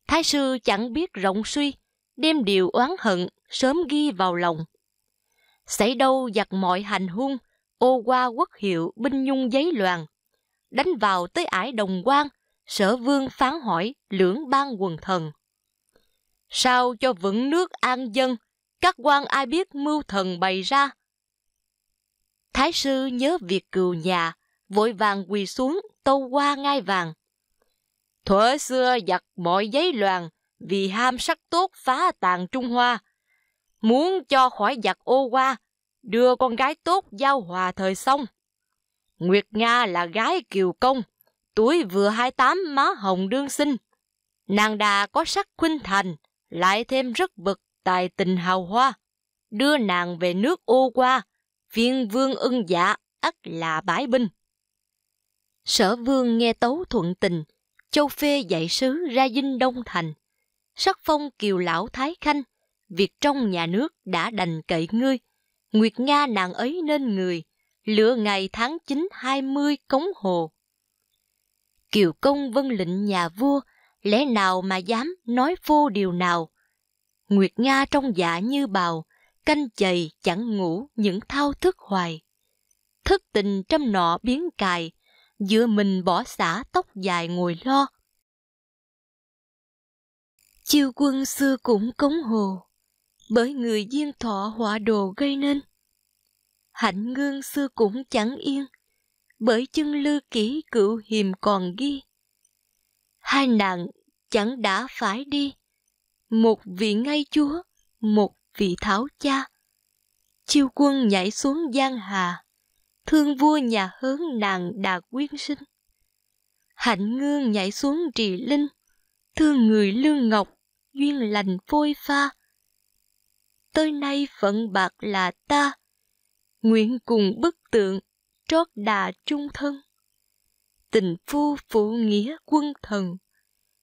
Thái Sư chẳng biết rộng suy, đem điều oán hận sớm ghi vào lòng. Xảy đâu giặc mọi hành hung, ô qua quốc hiệu binh nhung giấy loàn Đánh vào tới ải đồng quan, sở vương phán hỏi lưỡng ban quần thần. Sao cho vững nước an dân, các quan ai biết mưu thần bày ra? Thái sư nhớ việc cừu nhà, vội vàng quỳ xuống tâu qua ngai vàng. Thuở xưa giặt mọi giấy loàn vì ham sắc tốt phá tàn Trung Hoa. Muốn cho khỏi giặt ô qua, đưa con gái tốt giao hòa thời xong. Nguyệt Nga là gái kiều công, tuổi vừa 28 má hồng đương sinh. Nàng đà có sắc khuynh thành, lại thêm rất bực tài tình hào hoa. Đưa nàng về nước ô qua, phiên vương ưng dạ ắt là bái binh. Sở vương nghe tấu thuận tình, châu phê dạy sứ ra dinh đông thành. Sắc phong kiều lão thái khanh, việc trong nhà nước đã đành cậy ngươi. Nguyệt Nga nàng ấy nên người, lựa ngày tháng 9 20 cống hồ. Kiều công vân lệnh nhà vua, lẽ nào mà dám nói phô điều nào. Nguyệt Nga trong dạ như bào, canh chày chẳng ngủ những thao thức hoài. Thức tình trăm nọ biến cài, dựa mình bỏ xả tóc dài ngồi lo. Chiêu quân xưa cũng cống hồ, bởi người duyên thọ họa đồ gây nên. Hạnh ngương xưa cũng chẳng yên, bởi chân lư kỹ cựu hiềm còn ghi. Hai nạn chẳng đã phải đi, một vị ngay chúa, một vị tháo cha. Chiêu quân nhảy xuống giang hà, thương vua nhà hớn nàng đà quyên sinh. Hạnh ngương nhảy xuống trì linh, thương người lương ngọc, duyên lành phôi pha. Tới nay phận bạc là ta, nguyện cùng bức tượng, trót đà chung thân. Tình phu phụ nghĩa quân thần,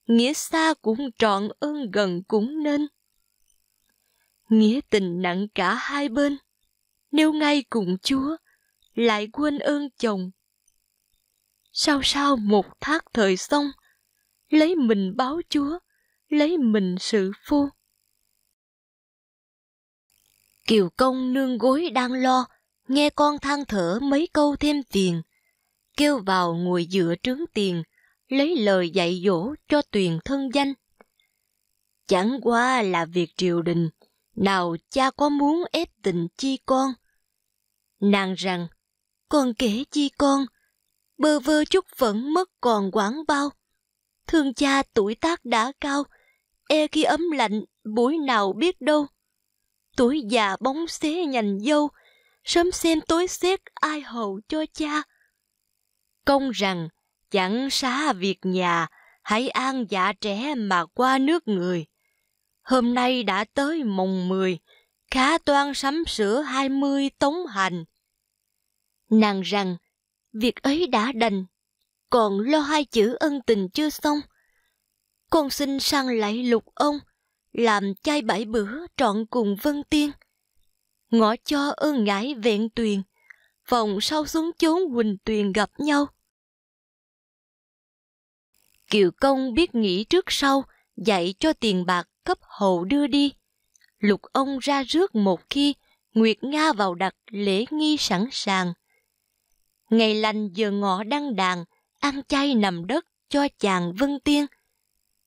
nghĩa xa cũng trọn ơn gần cũng nên. Nghĩa tình nặng cả hai bên, nếu ngay cùng Chúa, lại quên ơn chồng. Sau sau một thác thời xong, lấy mình báo chúa, lấy mình sự phu. Kiều công nương gối đang lo, nghe con than thở mấy câu thêm tiền, kêu vào ngồi dựa trướng tiền, lấy lời dạy dỗ cho tuyền thân danh. Chẳng qua là việc triều đình, nào cha có muốn ép tình chi con. Nàng rằng, còn kể chi con, bơ vơ chút vẫn mất còn quảng bao. Thương cha tuổi tác đã cao, e khi ấm lạnh, buổi nào biết đâu. Tuổi già bóng xế nhành dâu, sớm xem tối xét ai hầu cho cha. Công rằng, chẳng xá việc nhà, hãy an dạ trẻ mà qua nước người. Hôm nay đã tới mùng mười khá toan sắm sửa hai mươi tống hành nàng rằng việc ấy đã đành, còn lo hai chữ ân tình chưa xong. Con xin sang lại lục ông, làm chai bảy bữa trọn cùng Vân Tiên. Ngõ cho ơn ngãi vẹn tuyền, vòng sau xuống chốn Huỳnh Tuyền gặp nhau. Kiều Công biết nghĩ trước sau, dạy cho tiền bạc cấp hầu đưa đi. Lục ông ra rước một khi, Nguyệt Nga vào đặt lễ nghi sẵn sàng. Ngày lành giờ ngọ đăng đàn, ăn chay nằm đất cho chàng vân tiên.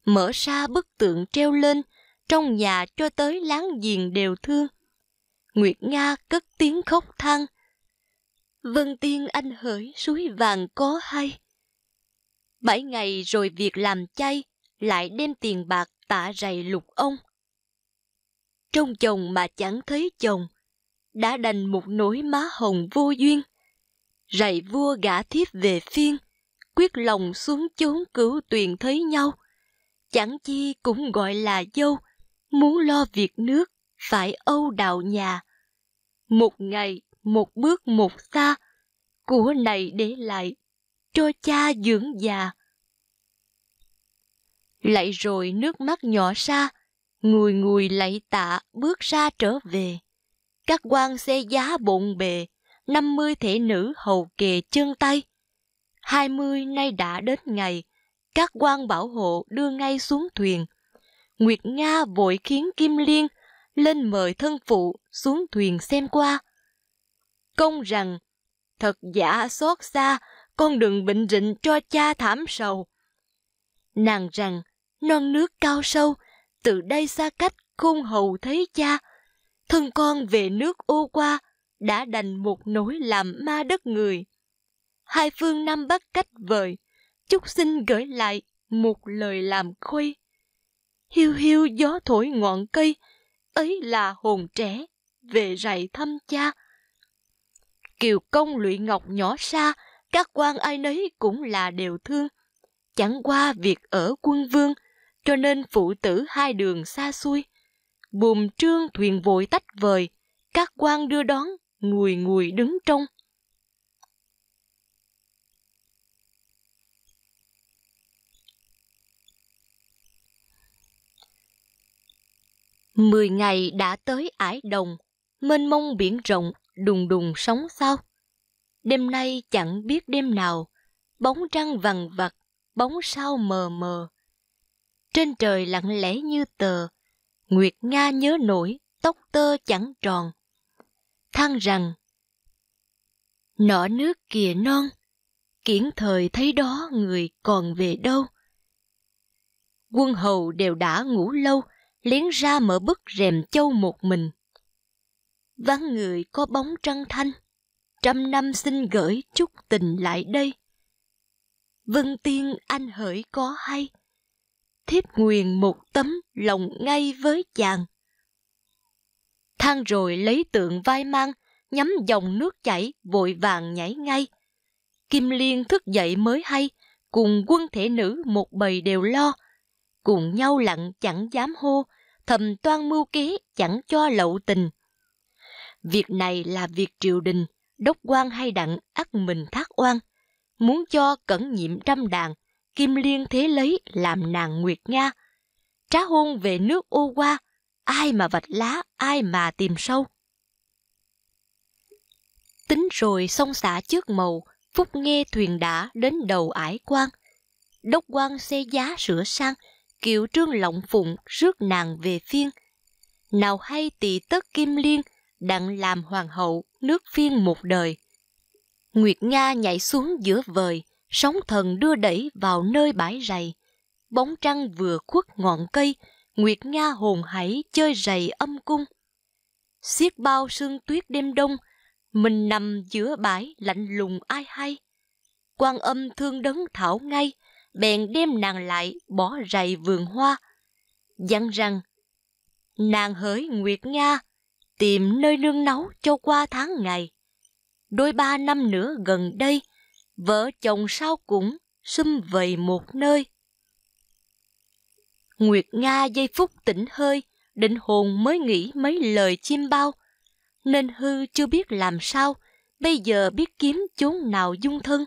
Mở ra bức tượng treo lên, trong nhà cho tới láng giềng đều thương. Nguyệt Nga cất tiếng khóc than. Vân tiên anh hỡi suối vàng có hay. Bảy ngày rồi việc làm chay, lại đem tiền bạc tạ rầy lục ông. Trong chồng mà chẳng thấy chồng, đã đành một nỗi má hồng vô duyên rầy vua gã thiếp về phiên, quyết lòng xuống chốn cứu tuyền thấy nhau. Chẳng chi cũng gọi là dâu, muốn lo việc nước, phải âu đào nhà. Một ngày, một bước một xa, của này để lại, cho cha dưỡng già. Lại rồi nước mắt nhỏ xa người người lạy tạ bước ra trở về. Các quan xe giá bộn bề, 50 thể nữ hầu kề chân tay. 20 nay đã đến ngày, các quan bảo hộ đưa ngay xuống thuyền. Nguyệt Nga vội khiến Kim Liên lên mời thân phụ xuống thuyền xem qua. Công rằng, thật giả xót xa, con đừng bệnh rịnh cho cha thảm sầu. Nàng rằng, non nước cao sâu, từ đây xa cách khôn hầu thấy cha. Thân con về nước ô qua, đã đành một nỗi làm ma đất người. Hai phương Nam Bắc cách vời, Chúc xin gửi lại một lời làm khuây. Hiu hiu gió thổi ngọn cây, ấy là hồn trẻ, về rạy thăm cha. Kiều công lụy ngọc nhỏ xa, các quan ai nấy cũng là đều thương. Chẳng qua việc ở quân vương, cho nên phụ tử hai đường xa xuôi. Bùm trương thuyền vội tách vời, các quan đưa đón ngùi ngùi đứng trông Mười ngày đã tới ải đồng, mênh mông biển rộng, đùng đùng sóng sao. Đêm nay chẳng biết đêm nào, bóng trăng vằn vặt, bóng sao mờ mờ. Trên trời lặng lẽ như tờ, Nguyệt Nga nhớ nổi, tóc tơ chẳng tròn, than rằng Nọ nước kìa non, kiển thời thấy đó người còn về đâu. Quân hầu đều đã ngủ lâu, liến ra mở bức rèm châu một mình. Vắng người có bóng trăng thanh, trăm năm xin gửi chút tình lại đây. Vân tiên anh hỡi có hay, thiếp nguyền một tấm lòng ngay với chàng than rồi lấy tượng vai mang, nhắm dòng nước chảy, vội vàng nhảy ngay. Kim Liên thức dậy mới hay, cùng quân thể nữ một bầy đều lo. Cùng nhau lặng chẳng dám hô, thầm toan mưu kế chẳng cho lậu tình. Việc này là việc triều đình, đốc quan hay đặng ắt mình thác oan. Muốn cho cẩn nhiệm trăm đàn, Kim Liên thế lấy làm nàng Nguyệt Nga. Trá hôn về nước ô qua, ai mà vạch lá, ai mà tìm sâu. Tính rồi sông xả trước màu, Phúc nghe thuyền đã đến đầu ải quan. Đốc quan xe giá sửa sang, kiệu trương lộng phụng rước nàng về phiên. Nào hay tỳ tất kim liên, đặng làm hoàng hậu nước phiên một đời. Nguyệt Nga nhảy xuống giữa vời, sóng thần đưa đẩy vào nơi bãi rầy. Bóng trăng vừa khuất ngọn cây, Nguyệt Nga hồn hãy chơi rầy âm cung. Xiết bao sương tuyết đêm đông, mình nằm giữa bãi lạnh lùng ai hay. quan âm thương đấng thảo ngay, bèn đem nàng lại bỏ rầy vườn hoa. Dặn rằng, nàng hỡi Nguyệt Nga, tìm nơi nương náu cho qua tháng ngày. Đôi ba năm nữa gần đây, vợ chồng sao cũng sum vầy một nơi. Nguyệt Nga giây phút tỉnh hơi, định hồn mới nghĩ mấy lời chim bao. Nên hư chưa biết làm sao, bây giờ biết kiếm chốn nào dung thân.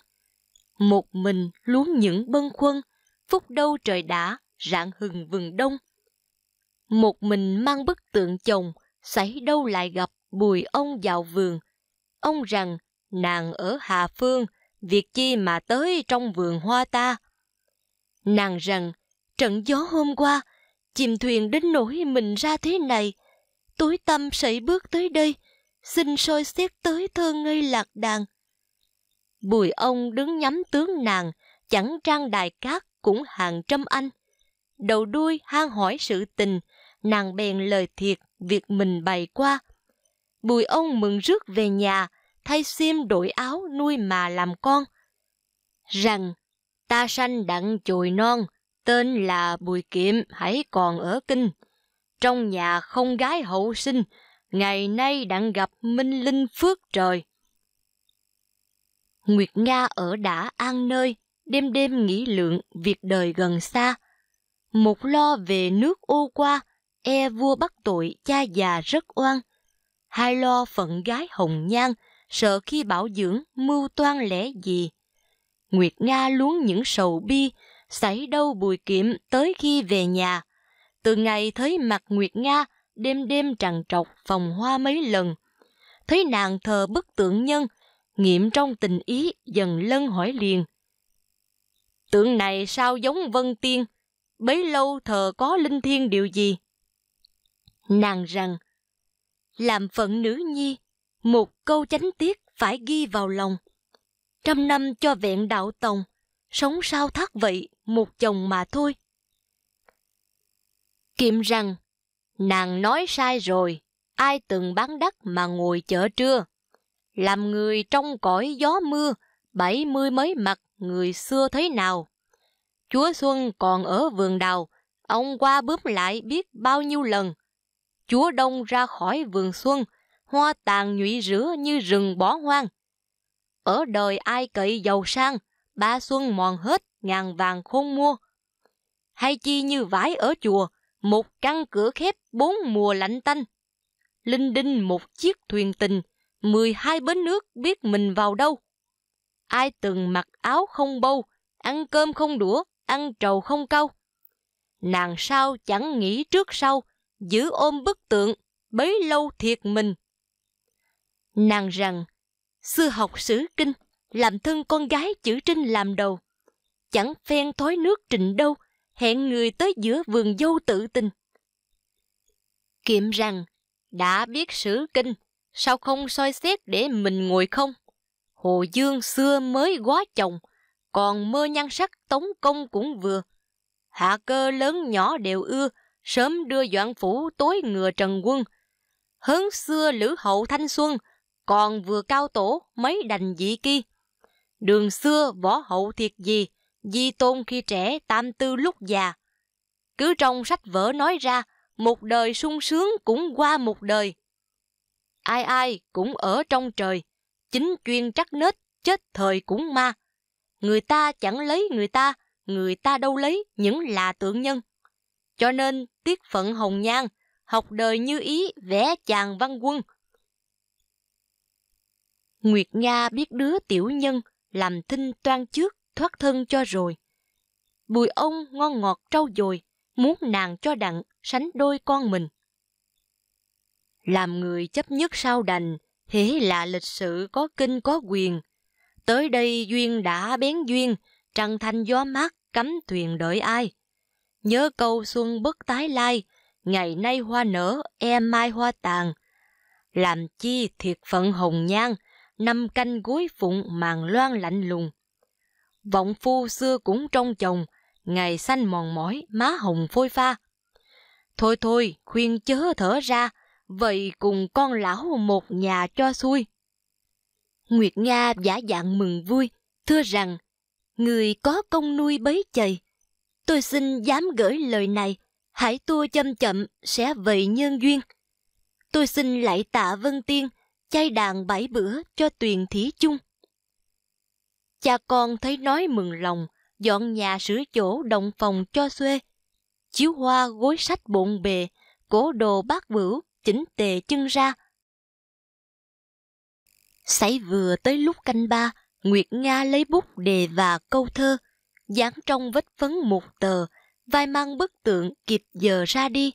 Một mình luống những bân khuân, phút đâu trời đã, rạng hừng vừng đông. Một mình mang bức tượng chồng, xảy đâu lại gặp bùi ông vào vườn. Ông rằng, nàng ở Hà Phương, việc chi mà tới trong vườn hoa ta. Nàng rằng, Trận gió hôm qua, chìm thuyền đến nỗi mình ra thế này. Tối tâm sẩy bước tới đây, xin soi xét tới thơ ngây lạc đàn. Bùi ông đứng nhắm tướng nàng, chẳng trang đài cát cũng hàng trăm anh. Đầu đuôi hang hỏi sự tình, nàng bèn lời thiệt việc mình bày qua. Bùi ông mừng rước về nhà, thay xiêm đổi áo nuôi mà làm con. Rằng, ta sanh đặng chồi non, tên là Bùi Kiệm hãy còn ở Kinh. Trong nhà không gái hậu sinh, ngày nay đặng gặp Minh Linh Phước Trời. Nguyệt Nga ở đã an nơi, đêm đêm nghĩ lượng việc đời gần xa. Một lo về nước ô qua, e vua bắt tội cha già rất oan. Hai lo phận gái hồng nhan, sợ khi bảo dưỡng mưu toan lẽ gì. Nguyệt Nga luống những sầu bi, xảy đâu bùi kiệm tới khi về nhà. Từ ngày thấy mặt Nguyệt Nga, đêm đêm trằn trọc phòng hoa mấy lần. Thấy nàng thờ bức tượng nhân, nghiệm trong tình ý dần lân hỏi liền. Tượng này sao giống vân tiên, bấy lâu thờ có linh thiên điều gì? Nàng rằng, làm phận nữ nhi, một câu chánh tiết phải ghi vào lòng. Trăm năm cho vẹn đạo tòng, sống sao thác vậy, một chồng mà thôi. Kiệm rằng, nàng nói sai rồi, ai từng bán đất mà ngồi chợ trưa. Làm người trong cõi gió mưa, bảy mươi mấy mặt người xưa thấy nào. Chúa Xuân còn ở vườn đào, ông qua bướm lại biết bao nhiêu lần. Chúa Đông ra khỏi vườn Xuân, hoa tàn nhụy rửa như rừng bỏ hoang. Ở đời ai cậy giàu sang, ba xuân mòn hết, ngàn vàng khôn mua. Hay chi như vải ở chùa, một căn cửa khép bốn mùa lạnh tanh. Linh đinh một chiếc thuyền tình, mười hai bến nước biết mình vào đâu. Ai từng mặc áo không bâu, ăn cơm không đũa, ăn trầu không câu. Nàng sao chẳng nghĩ trước sau, giữ ôm bức tượng, bấy lâu thiệt mình. Nàng rằng, xưa học sử kinh, làm thân con gái chữ trinh làm đầu. Chẳng phen thói nước trịnh đâu, hẹn người tới giữa vườn dâu tự tình. Kiệm rằng, đã biết sử kinh, sao không soi xét để mình ngồi không? Hồ Dương xưa mới quá chồng, còn mơ nhan sắc tống công cũng vừa. Hạ cơ lớn nhỏ đều ưa, sớm đưa doãn phủ tối ngừa trần quân. Hớn xưa lữ hậu thanh xuân, còn vừa cao tổ mấy đành dị kia. Đường xưa võ hậu thiệt gì, di tôn khi trẻ tam tư lúc già. Cứ trong sách vở nói ra, một đời sung sướng cũng qua một đời. Ai ai cũng ở trong trời, chính chuyên trắc nết, chết thời cũng ma. Người ta chẳng lấy người ta, người ta đâu lấy những là tượng nhân. Cho nên tiết phận hồng nhan, học đời như ý vẽ chàng văn quân. Nguyệt Nga biết đứa tiểu nhân, làm thinh toan trước, thoát thân cho rồi. Bùi ông ngon ngọt trâu dồi, muốn nàng cho đặng, sánh đôi con mình. Làm người chấp nhất sau đành, thế là lịch sử có kinh có quyền. Tới đây duyên đã bén duyên, trăng thanh gió mát cắm thuyền đợi ai. Nhớ câu xuân bất tái lai, ngày nay hoa nở, em mai hoa tàn. Làm chi thiệt phận hồng nhan, năm canh gối phụng màng loan lạnh lùng. Vọng phu xưa cũng trong chồng, ngày xanh mòn mỏi, má hồng phôi pha. Thôi thôi, khuyên chớ thở ra, vậy cùng con lão một nhà cho xuôi. Nguyệt Nga giả dạng mừng vui, thưa rằng, người có công nuôi bấy chày. Tôi xin dám gửi lời này, hãy tua chậm chậm sẽ vậy nhân duyên. Tôi xin lại tạ Vân Tiên, chay đàn bảy bữa cho tuyền thí chung. Cha con thấy nói mừng lòng, dọn nhà sửa chỗ đồng phòng cho xuê. Chiếu hoa gối sách bộn bề, cổ đồ bát bửu, chỉnh tề chân ra. sảy vừa tới lúc canh ba, Nguyệt Nga lấy bút đề và câu thơ, dán trong vết phấn một tờ, vai mang bức tượng kịp giờ ra đi.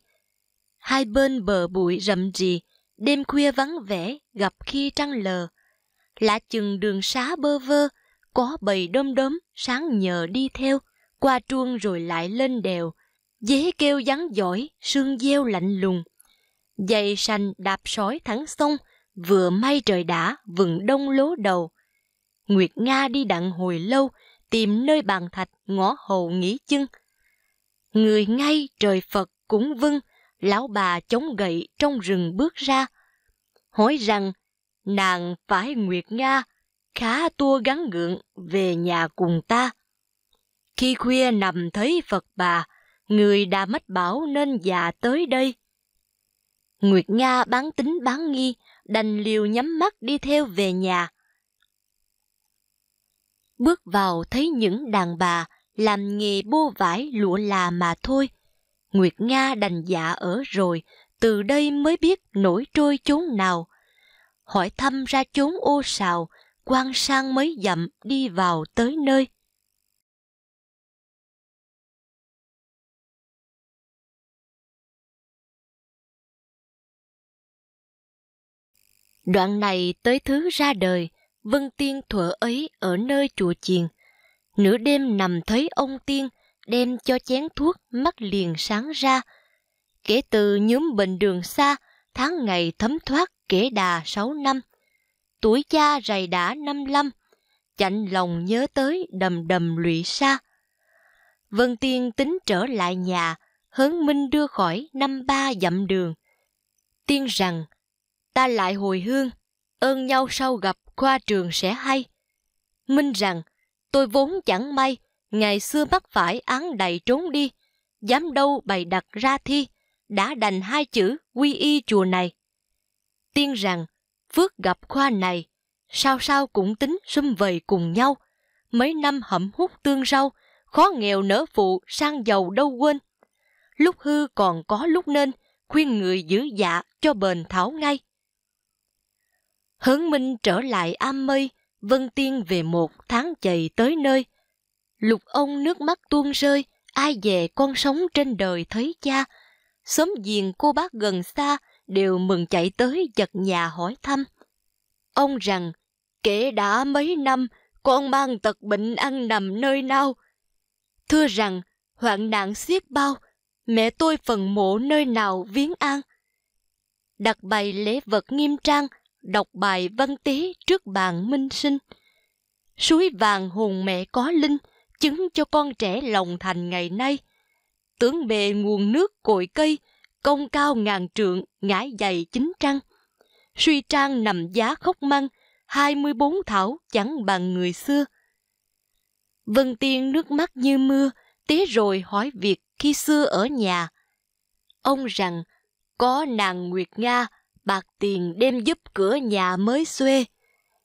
Hai bên bờ bụi rậm rì, đêm khuya vắng vẻ gặp khi trăng lờ. Lạ chừng đường xá bơ vơ, có bầy đom đóm sáng nhờ đi theo, qua truông rồi lại lên đèo, dế kêu vắng giỏi, sương gieo lạnh lùng. Giày sành đạp sói thắng sông, vừa may trời đã, vừng đông lố đầu. Nguyệt Nga đi đặng hồi lâu, tìm nơi bàn thạch ngõ hầu nghỉ chân. Người ngay trời Phật cũng vưng lão bà chống gậy trong rừng bước ra, hỏi rằng nàng phải Nguyệt Nga khá tua gắn gượng về nhà cùng ta. Khi khuya nằm thấy Phật bà, người đã mất bảo nên già tới đây. Nguyệt Nga bán tính bán nghi, đành liều nhắm mắt đi theo về nhà. Bước vào thấy những đàn bà làm nghề bô vải lụa là mà thôi, Nguyệt Nga đành dạ ở rồi, từ đây mới biết nổi trôi chốn nào. Hỏi thăm ra chốn ô sào, quan sang mới dậm đi vào tới nơi. Đoạn này tới thứ ra đời, Vân Tiên thuở ấy ở nơi chùa chiền. Nửa đêm nằm thấy ông Tiên, đem cho chén thuốc mắt liền sáng ra. Kể từ nhóm bệnh đường xa, tháng ngày thấm thoát kể đà sáu năm. Tuổi cha rầy đã năm lăm, chạnh lòng nhớ tới đầm đầm lụy xa. Vân Tiên tính trở lại nhà, hớn minh đưa khỏi năm ba dặm đường. Tiên rằng, ta lại hồi hương, ơn nhau sau gặp qua trường sẽ hay. Minh rằng, tôi vốn chẳng may, ngày xưa mắc phải án đầy trốn đi, dám đâu bày đặt ra thi, đã đành hai chữ quy y chùa này. Tiên rằng, phước gặp khoa này, sao sao cũng tính sum vầy cùng nhau, mấy năm hậm hút tương rau, khó nghèo nở phụ sang giàu đâu quên. Lúc hư còn có lúc nên, khuyên người giữ dạ cho bền thảo ngay. Hướng Minh trở lại am mây, Vân Tiên về một tháng chày tới nơi, Lục ông nước mắt tuôn rơi, ai về con sống trên đời thấy cha. Sớm giềng cô bác gần xa đều mừng chạy tới giật nhà hỏi thăm. Ông rằng, kể đã mấy năm, con mang tật bệnh ăn nằm nơi nào. Thưa rằng, hoạn nạn xiết bao, mẹ tôi phần mộ nơi nào viếng an. Đặt bày lễ vật nghiêm trang, đọc bài văn tế trước bàn minh sinh. Suối vàng hồn mẹ có linh, chứng cho con trẻ lòng thành ngày nay. Tướng bề nguồn nước cội cây, công cao ngàn trượng, ngã dày chính trăng. Suy trang nằm giá khóc măng, 24 thảo chẳng bằng người xưa. Vân Tiên nước mắt như mưa, tế rồi hỏi việc khi xưa ở nhà. Ông rằng, có nàng Nguyệt Nga, bạc tiền đem giúp cửa nhà mới xuê.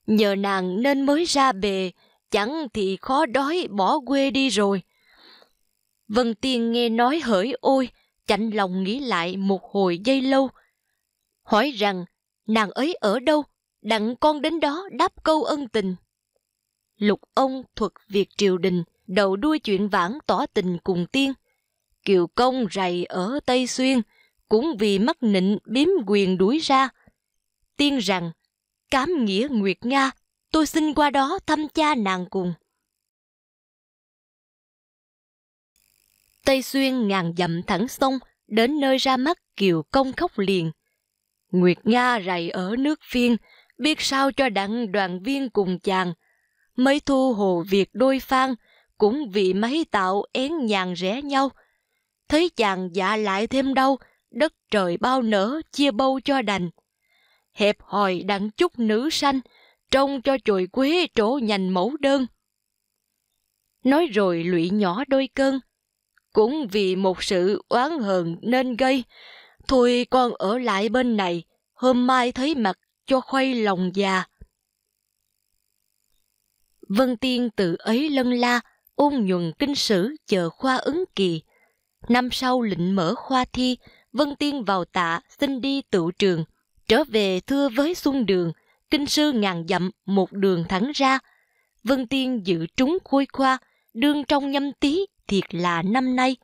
Nhờ nàng nên mới ra bề, chẳng thì khó đói bỏ quê đi rồi. Vân Tiên nghe nói hỡi ôi, chạnh lòng nghĩ lại một hồi giây lâu. Hỏi rằng, nàng ấy ở đâu, đặng con đến đó đáp câu ân tình. Lục ông thuật việc triều đình, đầu đuôi chuyện vãng tỏ tình cùng tiên. Kiều công rầy ở Tây Xuyên, cũng vì mắc nịnh biếm quyền đuổi ra. Tiên rằng, cám nghĩa Nguyệt Nga, tôi xin qua đó thăm cha nàng cùng. Tây xuyên ngàn dặm thẳng sông, đến nơi ra mắt kiều công khóc liền. Nguyệt Nga rày ở nước phiên, biết sao cho đặng đoàn viên cùng chàng. Mấy thu hồ Việt đôi phan, cũng vì mấy tạo én nhàn rẽ nhau. Thấy chàng dạ lại thêm đau, đất trời bao nở chia bâu cho đành. Hẹp hòi đặng chút nữ sanh, trông cho chồi quế trổ nhành mẫu đơn. Nói rồi lụy nhỏ đôi cơn cũng vì một sự oán hờn nên gây, thôi con ở lại bên này, hôm mai thấy mặt cho khuây lòng già. Vân Tiên tự ấy lân la, ôn nhuần kinh sử chờ khoa ứng kỳ. Năm sau lịnh mở khoa thi, Vân Tiên vào tạ xin đi tự trường, trở về thưa với Xuân Đường, kinh sư ngàn dặm một đường thẳng ra. Vân Tiên dự trúng khôi khoa, đương trong nhâm tý thiệt là năm nay.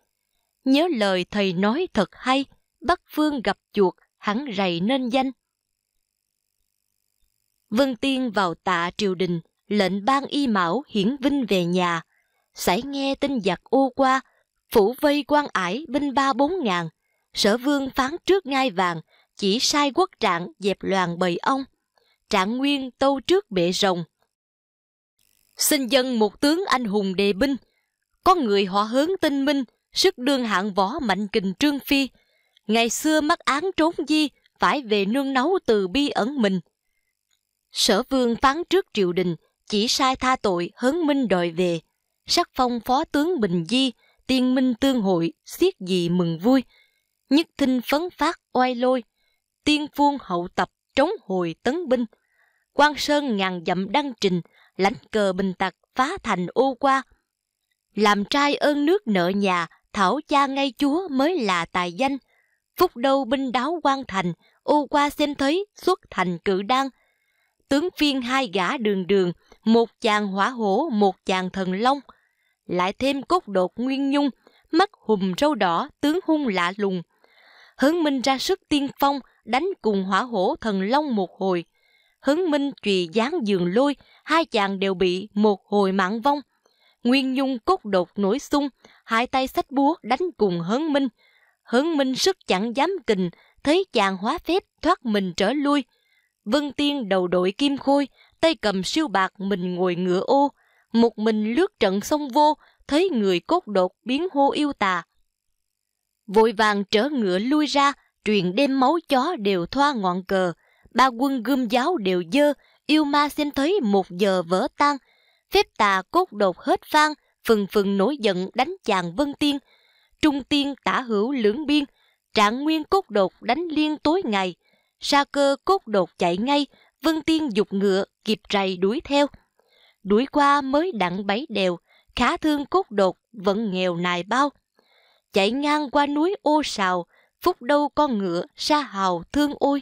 Nhớ lời thầy nói thật hay, Bắc Phương gặp chuột, hắn rầy nên danh. Vân Tiên vào tạ triều đình, lệnh ban y mão hiển vinh về nhà. Sải nghe tin giặc ô qua, phủ vây quan ải binh ba bốn ngàn. Sở vương phán trước ngai vàng, chỉ sai quốc trạng dẹp loàn bầy ông trạng nguyên tâu trước bệ rồng. Xin dân một tướng anh hùng đề binh, có người họ hướng tinh minh, sức đương hạng võ mạnh kình trương phi. Ngày xưa mắc án trốn di, phải về nương nấu từ bi ẩn mình. Sở vương phán trước triều đình, chỉ sai tha tội hớn minh đòi về. Sắc phong phó tướng Bình Di, tiên minh tương hội, xiết gì mừng vui. Nhất thinh phấn phát oai lôi, tiên vuông hậu tập, trống hồi tấn binh. Quan Sơn ngàn dặm đăng trình, lãnh cờ bình tặc phá thành ô qua. Làm trai ơn nước nợ nhà, thảo cha ngay chúa mới là tài danh. Phúc đâu binh đáo quan thành, ô qua xem thấy xuất thành cự đan. Tướng phiên hai gã đường đường, một chàng hỏa hổ, một chàng thần long. Lại thêm cốt đột nguyên nhung, mắt hùm râu đỏ, tướng hung lạ lùng. Hướng minh ra sức tiên phong, đánh cùng hỏa hổ thần long một hồi. Hứng Minh trùy gián giường lôi, hai chàng đều bị một hồi mạng vong. Nguyên Nhung cốt đột nổi sung, hai tay sách búa đánh cùng Hớn Minh. Hớn Minh sức chẳng dám kình, thấy chàng hóa phép thoát mình trở lui. Vân Tiên đầu đội kim khôi, tay cầm siêu bạc mình ngồi ngựa ô. Một mình lướt trận sông vô, thấy người cốt đột biến hô yêu tà. Vội vàng trở ngựa lui ra, truyền đêm máu chó đều thoa ngọn cờ, ba quân gươm giáo đều dơ, yêu ma xem thấy một giờ vỡ tan, phép tà cốt đột hết vang, phừng phừng nổi giận đánh chàng vân tiên, trung tiên tả hữu lưỡng biên, trạng nguyên cốt đột đánh liên tối ngày, sa cơ cốt đột chạy ngay, vân tiên dục ngựa kịp rầy đuổi theo. Đuổi qua mới đặng bấy đều khá thương cốt đột vẫn nghèo nài bao. Chạy ngang qua núi ô sào, phúc đâu con ngựa, sa hào thương ôi.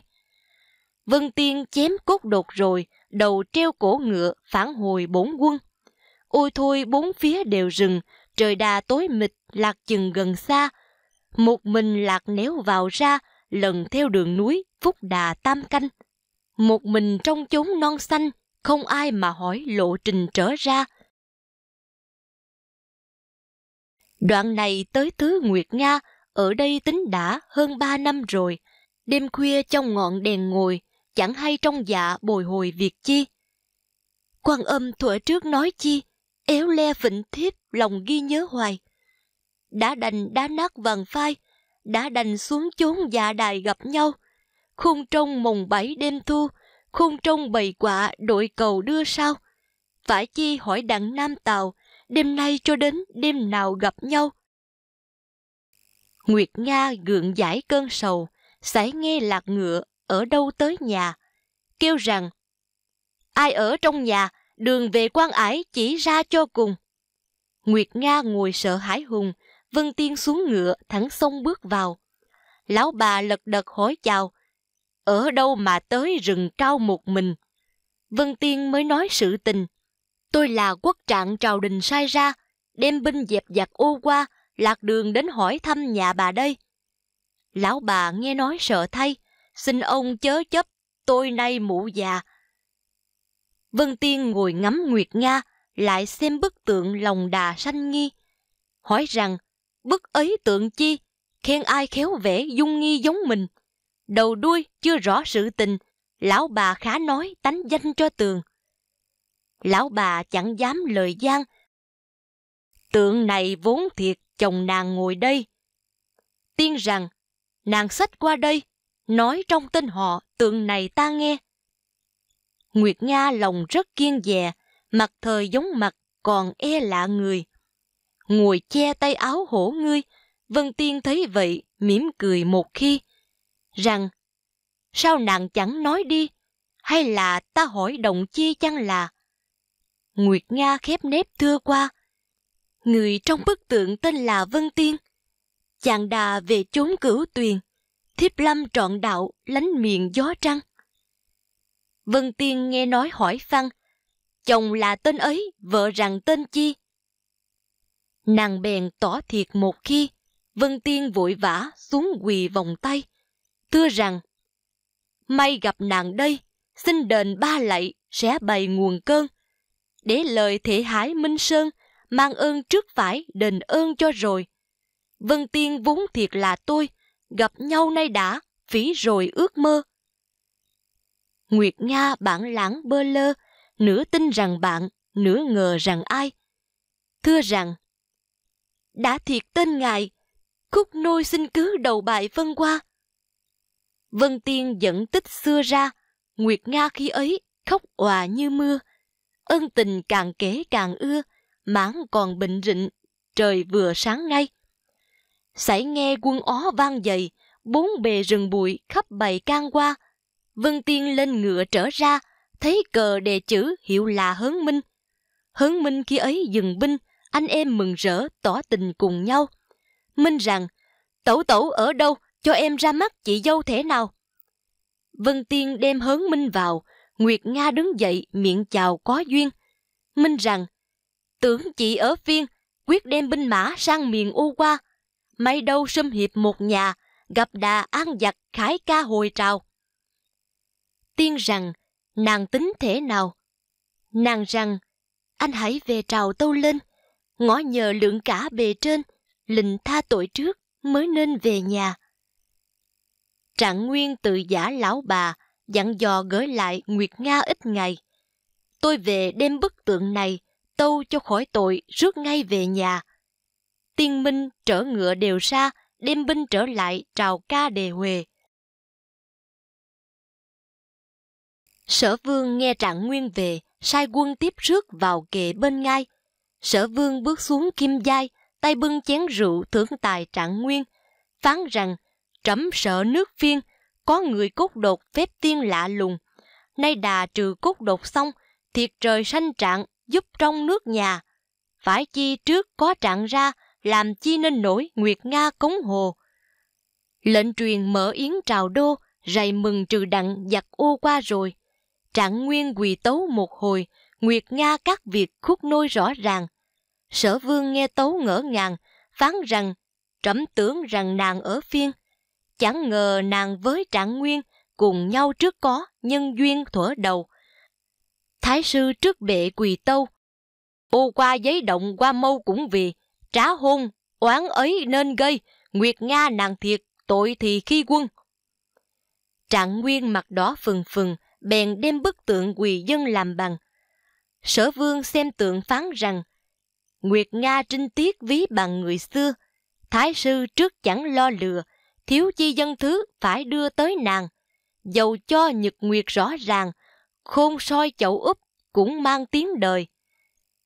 Vân Tiên chém cốt đột rồi, đầu treo cổ ngựa, phản hồi bốn quân. Ôi thôi bốn phía đều rừng, trời đà tối mịt, lạc chừng gần xa. Một mình lạc nếu vào ra, lần theo đường núi, phúc đà tam canh. Một mình trong chốn non xanh, không ai mà hỏi lộ trình trở ra. Đoạn này tới Thứ Nguyệt Nga, ở đây tính đã hơn ba năm rồi. Đêm khuya trong ngọn đèn ngồi, chẳng hay trong dạ bồi hồi việc chi. Quan âm thuở trước nói chi, éo le vịnh thiếp lòng ghi nhớ hoài. Đã đành đá nát vàng phai, đã đành xuống chốn dạ đài gặp nhau. Khung trong mùng bảy đêm thu, khung trong bầy quạ đội cầu đưa sao. Phải chi hỏi đặng Nam Tàu, đêm nay cho đến đêm nào gặp nhau, Nguyệt Nga gượng giải cơn sầu, sải nghe lạc ngựa ở đâu tới nhà, kêu rằng Ai ở trong nhà, đường về quan ải chỉ ra cho cùng. Nguyệt Nga ngồi sợ hãi hùng, Vân Tiên xuống ngựa thẳng sông bước vào. Lão bà lật đật hỏi chào, ở đâu mà tới rừng cao một mình. Vân Tiên mới nói sự tình, tôi là quốc trạng trào đình sai ra, đem binh dẹp giặc ô qua, lạc đường đến hỏi thăm nhà bà đây. Lão bà nghe nói sợ thay, xin ông chớ chấp, tôi nay mụ già. Vân Tiên ngồi ngắm Nguyệt Nga, lại xem bức tượng lòng đà sanh nghi. Hỏi rằng, bức ấy tượng chi, khen ai khéo vẽ dung nghi giống mình. Đầu đuôi chưa rõ sự tình, lão bà khá nói tánh danh cho tường. Lão bà chẳng dám lời gian. Tượng này vốn thiệt chồng nàng ngồi đây. Tiên rằng, nàng xách qua đây, nói trong tên họ tượng này ta nghe. Nguyệt Nga lòng rất kiên dè, mặt thời giống mặt còn e lạ người. Ngồi che tay áo hổ ngươi, Vân Tiên thấy vậy, mỉm cười một khi. Rằng, sao nàng chẳng nói đi, hay là ta hỏi đồng chi chăng là? Nguyệt Nga khép nếp thưa qua, người trong bức tượng tên là Vân Tiên. Chàng đà về chốn cửu tuyền, thiếp lâm trọn đạo lánh miền gió trăng. Vân Tiên nghe nói hỏi phăng chồng là tên ấy, vợ rằng tên chi? Nàng bèn tỏ thiệt một khi, Vân Tiên vội vã xuống quỳ vòng tay, thưa rằng, may gặp nàng đây, xin đền ba lạy sẽ bày nguồn cơn, để lời thể hải Minh Sơn, mang ơn trước phải, đền ơn cho rồi. Vân Tiên vốn thiệt là tôi, gặp nhau nay đã, phí rồi ước mơ. Nguyệt Nga bản lãng bơ lơ, nửa tin rằng bạn, nửa ngờ rằng ai. Thưa rằng, đã thiệt tên ngài, khúc nôi xin cứ đầu bài vân qua. Vân Tiên dẫn tích xưa ra, Nguyệt Nga khi ấy khóc òa như mưa, ân tình càng kể càng ưa, mãn còn bệnh rịnh, trời vừa sáng ngay. Sải nghe quân ó vang dày, bốn bề rừng bụi khắp bầy can qua. Vân Tiên lên ngựa trở ra, thấy cờ đề chữ hiệu là Hớn Minh. Hớn Minh khi ấy dừng binh, anh em mừng rỡ tỏ tình cùng nhau. Minh rằng, tẩu tẩu ở đâu, cho em ra mắt chị dâu thế nào. Vân Tiên đem Hớn Minh vào, Nguyệt Nga đứng dậy miệng chào có duyên. Minh rằng, Tưởng chị ở phiên quyết đem binh mã sang miền U qua. May đâu xâm hiệp một nhà, gặp đà an giặc khải ca hồi trào. Tiên rằng, nàng tính thế nào? Nàng rằng, anh hãy về trào tâu lên, ngõ nhờ lượng cả bề trên, lình tha tội trước mới nên về nhà. Trạng Nguyên tự giả lão bà, dặn dò gửi lại Nguyệt Nga ít ngày. Tôi về đem bức tượng này, tâu cho khỏi tội, rước ngay về nhà. Tiên minh trở ngựa đều xa, đem binh trở lại trào ca đề huề. Sở vương nghe trạng nguyên về, sai quân tiếp rước vào kề bên ngay Sở vương bước xuống kim giai, tay bưng chén rượu thưởng tài trạng nguyên, phán rằng trẫm sợ nước phiên, có người cốt đột phép tiên lạ lùng. Nay đà trừ cốt đột xong, thiệt trời sanh trạng giúp trong nước nhà, phải chi trước có trạng ra làm chi nên nổi Nguyệt Nga cống hồ. Lệnh truyền mở yến trào đô, rầy mừng trừ đặng giặc ô qua rồi. Trạng nguyên quỳ tấu một hồi, Nguyệt Nga các việc khúc nôi rõ ràng. Sở vương nghe tấu ngỡ ngàng, phán rằng, trẫm tưởng rằng nàng ở phiên. Chẳng ngờ nàng với trạng nguyên cùng nhau trước có nhân duyên thuở đầu, thái sư trước bệ quỳ tâu. Ô qua giấy động qua mâu cũng vì, trá hôn, oán ấy nên gây, nguyệt Nga nàng thiệt, tội thì khi quân. Trạng nguyên mặt đỏ phừng phừng, bèn đem bức tượng quỳ dân làm bằng. Sở vương xem tượng phán rằng, Nguyệt Nga trinh tiết ví bằng người xưa, Thái sư trước chẳng lo lừa, thiếu chi dân thứ phải đưa tới nàng. Dầu cho nhật nguyệt rõ ràng, khôn soi chậu úp cũng mang tiếng đời.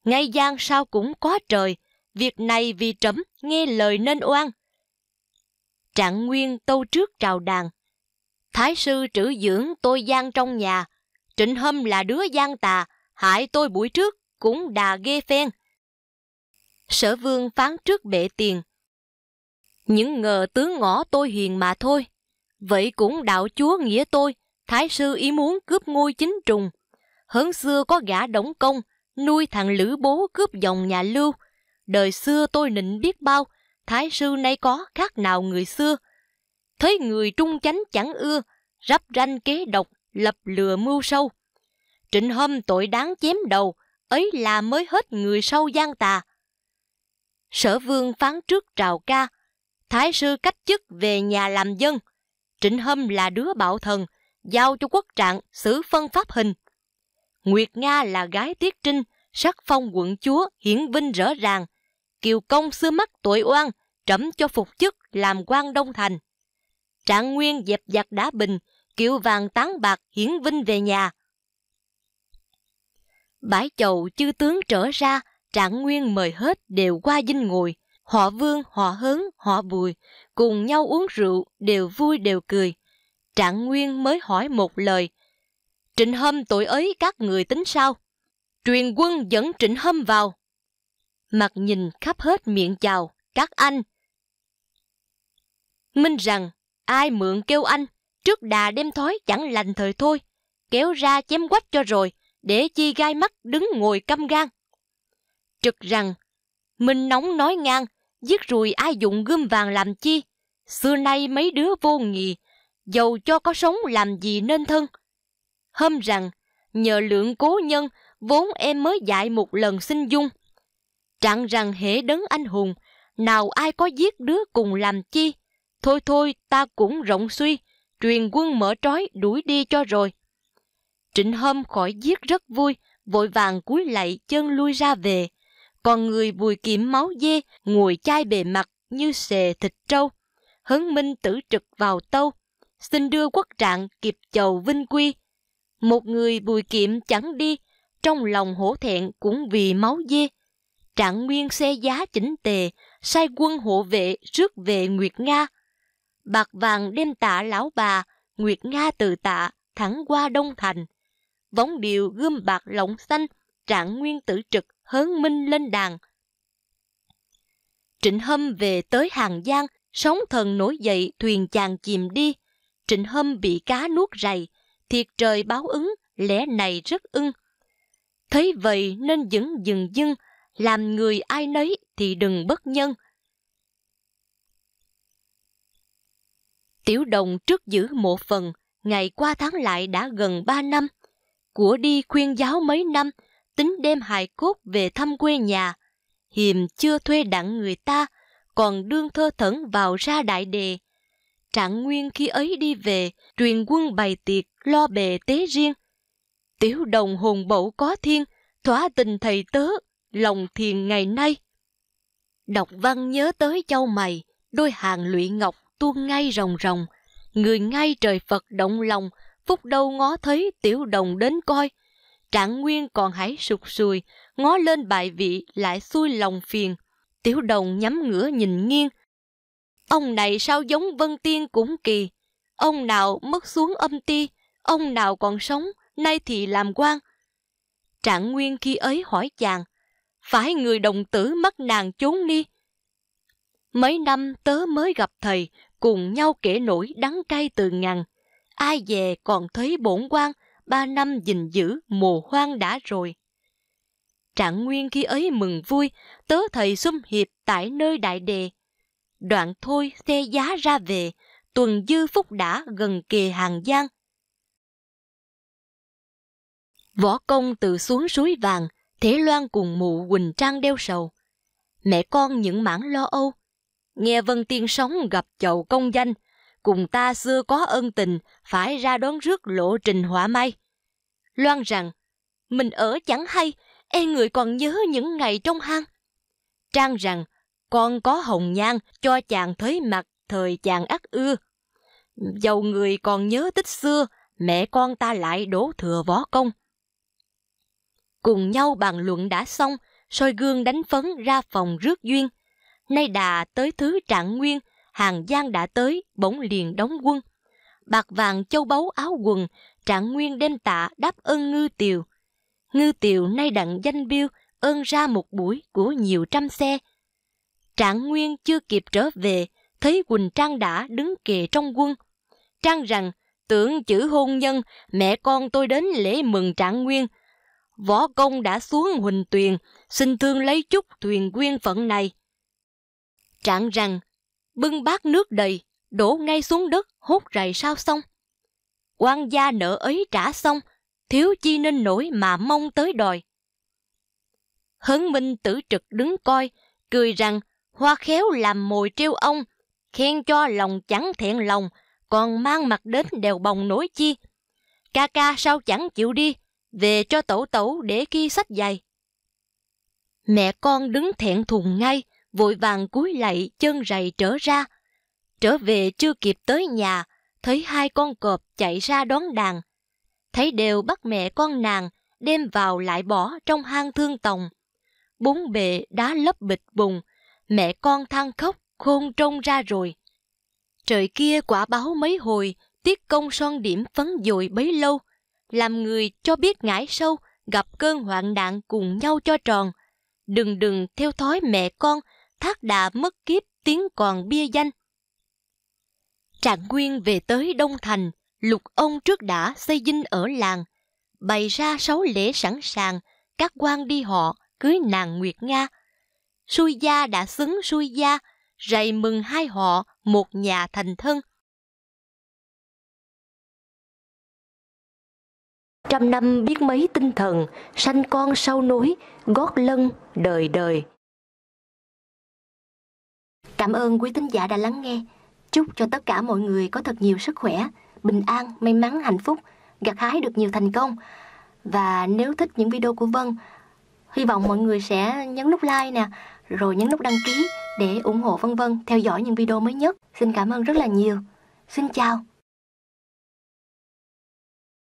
Ngay gian sao cũng có trời, việc này vì trẫm nghe lời nên oan. Trạng Nguyên tâu trước trào đàn. Thái sư trữ dưỡng tôi gian trong nhà, trịnh hâm là đứa gian tà, hại tôi buổi trước cũng đà ghê phen. Sở vương phán trước bệ tiền. Những ngờ tướng ngõ tôi hiền mà thôi, vậy cũng đạo chúa nghĩa tôi, thái sư ý muốn cướp ngôi chính trùng. Hớn xưa có gã đóng công, nuôi thằng lữ bố cướp dòng nhà lưu. Đời xưa tôi nịnh biết bao, thái sư nay có khác nào người xưa. Thấy người trung chánh chẳng ưa, rắp ranh kế độc, lập lừa mưu sâu. Trịnh hâm tội đáng chém đầu, ấy là mới hết người sâu gian tà. Sở vương phán trước trào ca, thái sư cách chức về nhà làm dân. Trịnh hâm là đứa bảo thần, giao cho quốc trạng xử phân pháp hình. Nguyệt Nga là gái tiết trinh, sắc phong quận chúa, hiển vinh rõ ràng. Kiều công xưa mắt tội oan, trẫm cho phục chức làm quan đông thành. Trạng nguyên dẹp giặc đá bình, kiệu vàng tán bạc hiển vinh về nhà. Bãi chầu chư tướng trở ra, trạng nguyên mời hết đều qua dinh ngồi. Họ vương, họ hớn, họ bùi, cùng nhau uống rượu, đều vui đều cười. Trạng Nguyên mới hỏi một lời. Trịnh Hâm tuổi ấy các người tính sao? Truyền quân dẫn Trịnh Hâm vào. Mặt nhìn khắp hết miệng chào, các anh. Minh rằng, ai mượn kêu anh, trước đà đem thói chẳng lành thời thôi, kéo ra chém quách cho rồi, để chi gai mắt đứng ngồi căm gan. Trực rằng, Minh nóng nói ngang, giết rùi ai dụng gươm vàng làm chi, xưa nay mấy đứa vô nghị, dầu cho có sống làm gì nên thân. hôm rằng, nhờ lượng cố nhân, vốn em mới dạy một lần sinh dung. Trạng rằng hễ đấng anh hùng, nào ai có giết đứa cùng làm chi. Thôi thôi, ta cũng rộng suy, truyền quân mở trói đuổi đi cho rồi. Trịnh Hâm khỏi giết rất vui, vội vàng cúi lạy chân lui ra về. Còn người bùi kiểm máu dê, ngồi chai bề mặt như xề thịt trâu. Hấn Minh tử trực vào tâu, xin đưa quốc trạng kịp chầu vinh quy. Một người bùi kiệm chẳng đi, trong lòng hổ thẹn cũng vì máu dê. Trạng nguyên xe giá chỉnh tề, sai quân hộ vệ rước về Nguyệt Nga. Bạc vàng đem tạ lão bà, Nguyệt Nga từ tạ, thẳng qua Đông Thành. Võng điệu gươm bạc lộng xanh, trạng nguyên tử trực hớn minh lên đàn. Trịnh Hâm về tới Hàng Giang, sóng thần nổi dậy thuyền chàng chìm đi. Trịnh Hâm bị cá nuốt rầy, thiệt trời báo ứng, lẽ này rất ưng. Thấy vậy nên vẫn dừng dưng, làm người ai nấy thì đừng bất nhân. Tiểu đồng trước giữ một phần, ngày qua tháng lại đã gần ba năm. Của đi khuyên giáo mấy năm, tính đem hài cốt về thăm quê nhà. Hiềm chưa thuê đặng người ta, còn đương thơ thẩn vào ra đại đề trạng nguyên khi ấy đi về, truyền quân bày tiệc, lo bề tế riêng. Tiểu đồng hồn bậu có thiên, thỏa tình thầy tớ, lòng thiền ngày nay. Đọc văn nhớ tới châu mày, đôi hàng lụy ngọc tuôn ngay rồng rồng. Người ngay trời Phật động lòng, phúc đâu ngó thấy tiểu đồng đến coi. Trạng nguyên còn hãy sụt sùi, ngó lên bài vị lại xuôi lòng phiền. Tiểu đồng nhắm ngửa nhìn nghiêng, Ông này sao giống Vân Tiên cũng kỳ. Ông nào mất xuống âm ti, ông nào còn sống, nay thì làm quan. Trạng Nguyên khi ấy hỏi chàng, phải người đồng tử mắt nàng trốn đi. Mấy năm tớ mới gặp thầy, cùng nhau kể nổi đắng cay từ ngàn. Ai về còn thấy bổn quan, ba năm gìn giữ mồ hoang đã rồi. Trạng Nguyên khi ấy mừng vui, tớ thầy xung hiệp tại nơi đại đề đoạn thôi xe giá ra về, tuần dư phúc đã gần kề hàng giang. Võ công từ xuống suối vàng, Thế Loan cùng mụ Quỳnh Trang đeo sầu. Mẹ con những mảng lo âu. Nghe Vân Tiên sống gặp chậu công danh, cùng ta xưa có ân tình, phải ra đón rước lộ trình hỏa may. Loan rằng, mình ở chẳng hay, e người còn nhớ những ngày trong hang. Trang rằng, con có hồng nhan cho chàng thấy mặt thời chàng ắt ưa. Dầu người còn nhớ tích xưa, mẹ con ta lại đổ thừa võ công. Cùng nhau bàn luận đã xong, soi gương đánh phấn ra phòng rước duyên. Nay đà tới thứ trạng nguyên, hàng giang đã tới, bỗng liền đóng quân. Bạc vàng châu báu áo quần, trạng nguyên đem tạ đáp ơn ngư tiều. Ngư tiều nay đặng danh biêu, ơn ra một buổi của nhiều trăm xe, Trạng Nguyên chưa kịp trở về, thấy Quỳnh Trang đã đứng kề trong quân. Trang rằng, tưởng chữ hôn nhân, mẹ con tôi đến lễ mừng Trạng Nguyên. Võ công đã xuống huỳnh tuyền, xin thương lấy chút thuyền quyên phận này. Trạng rằng, bưng bát nước đầy, đổ ngay xuống đất, hút rầy sao xong. quan gia nợ ấy trả xong, thiếu chi nên nổi mà mong tới đòi. Hấn Minh tử trực đứng coi, cười rằng Hoa khéo làm mồi trêu ông, khen cho lòng chẳng thiện lòng, còn mang mặt đến đèo bồng nổi chi. Ca ca sao chẳng chịu đi, về cho tẩu tẩu để khi sách dày. Mẹ con đứng thẹn thùng ngay, vội vàng cúi lạy chân rầy trở ra. Trở về chưa kịp tới nhà, thấy hai con cọp chạy ra đón đàn. Thấy đều bắt mẹ con nàng, đem vào lại bỏ trong hang thương tòng. Bốn bề đá lấp bịch bùng, mẹ con than khóc, khôn trông ra rồi. Trời kia quả báo mấy hồi, tiết công son điểm phấn dồi bấy lâu, làm người cho biết ngãi sâu, gặp cơn hoạn nạn cùng nhau cho tròn. Đừng đừng theo thói mẹ con, thác đà mất kiếp tiếng còn bia danh. Trạng Nguyên về tới Đông Thành, lục ông trước đã xây dinh ở làng, bày ra sáu lễ sẵn sàng, các quan đi họ, cưới nàng Nguyệt Nga, Xui gia đã xứng xui gia, rầy mừng hai họ, một nhà thành thân. Trăm năm biết mấy tinh thần, sanh con sau núi, gót lân, đời đời. Cảm ơn quý tín giả đã lắng nghe. Chúc cho tất cả mọi người có thật nhiều sức khỏe, bình an, may mắn, hạnh phúc, gặt hái được nhiều thành công. Và nếu thích những video của Vân, hy vọng mọi người sẽ nhấn nút like nè, rồi nhấn nút đăng ký để ủng hộ vân vân theo dõi những video mới nhất. Xin cảm ơn rất là nhiều. Xin chào.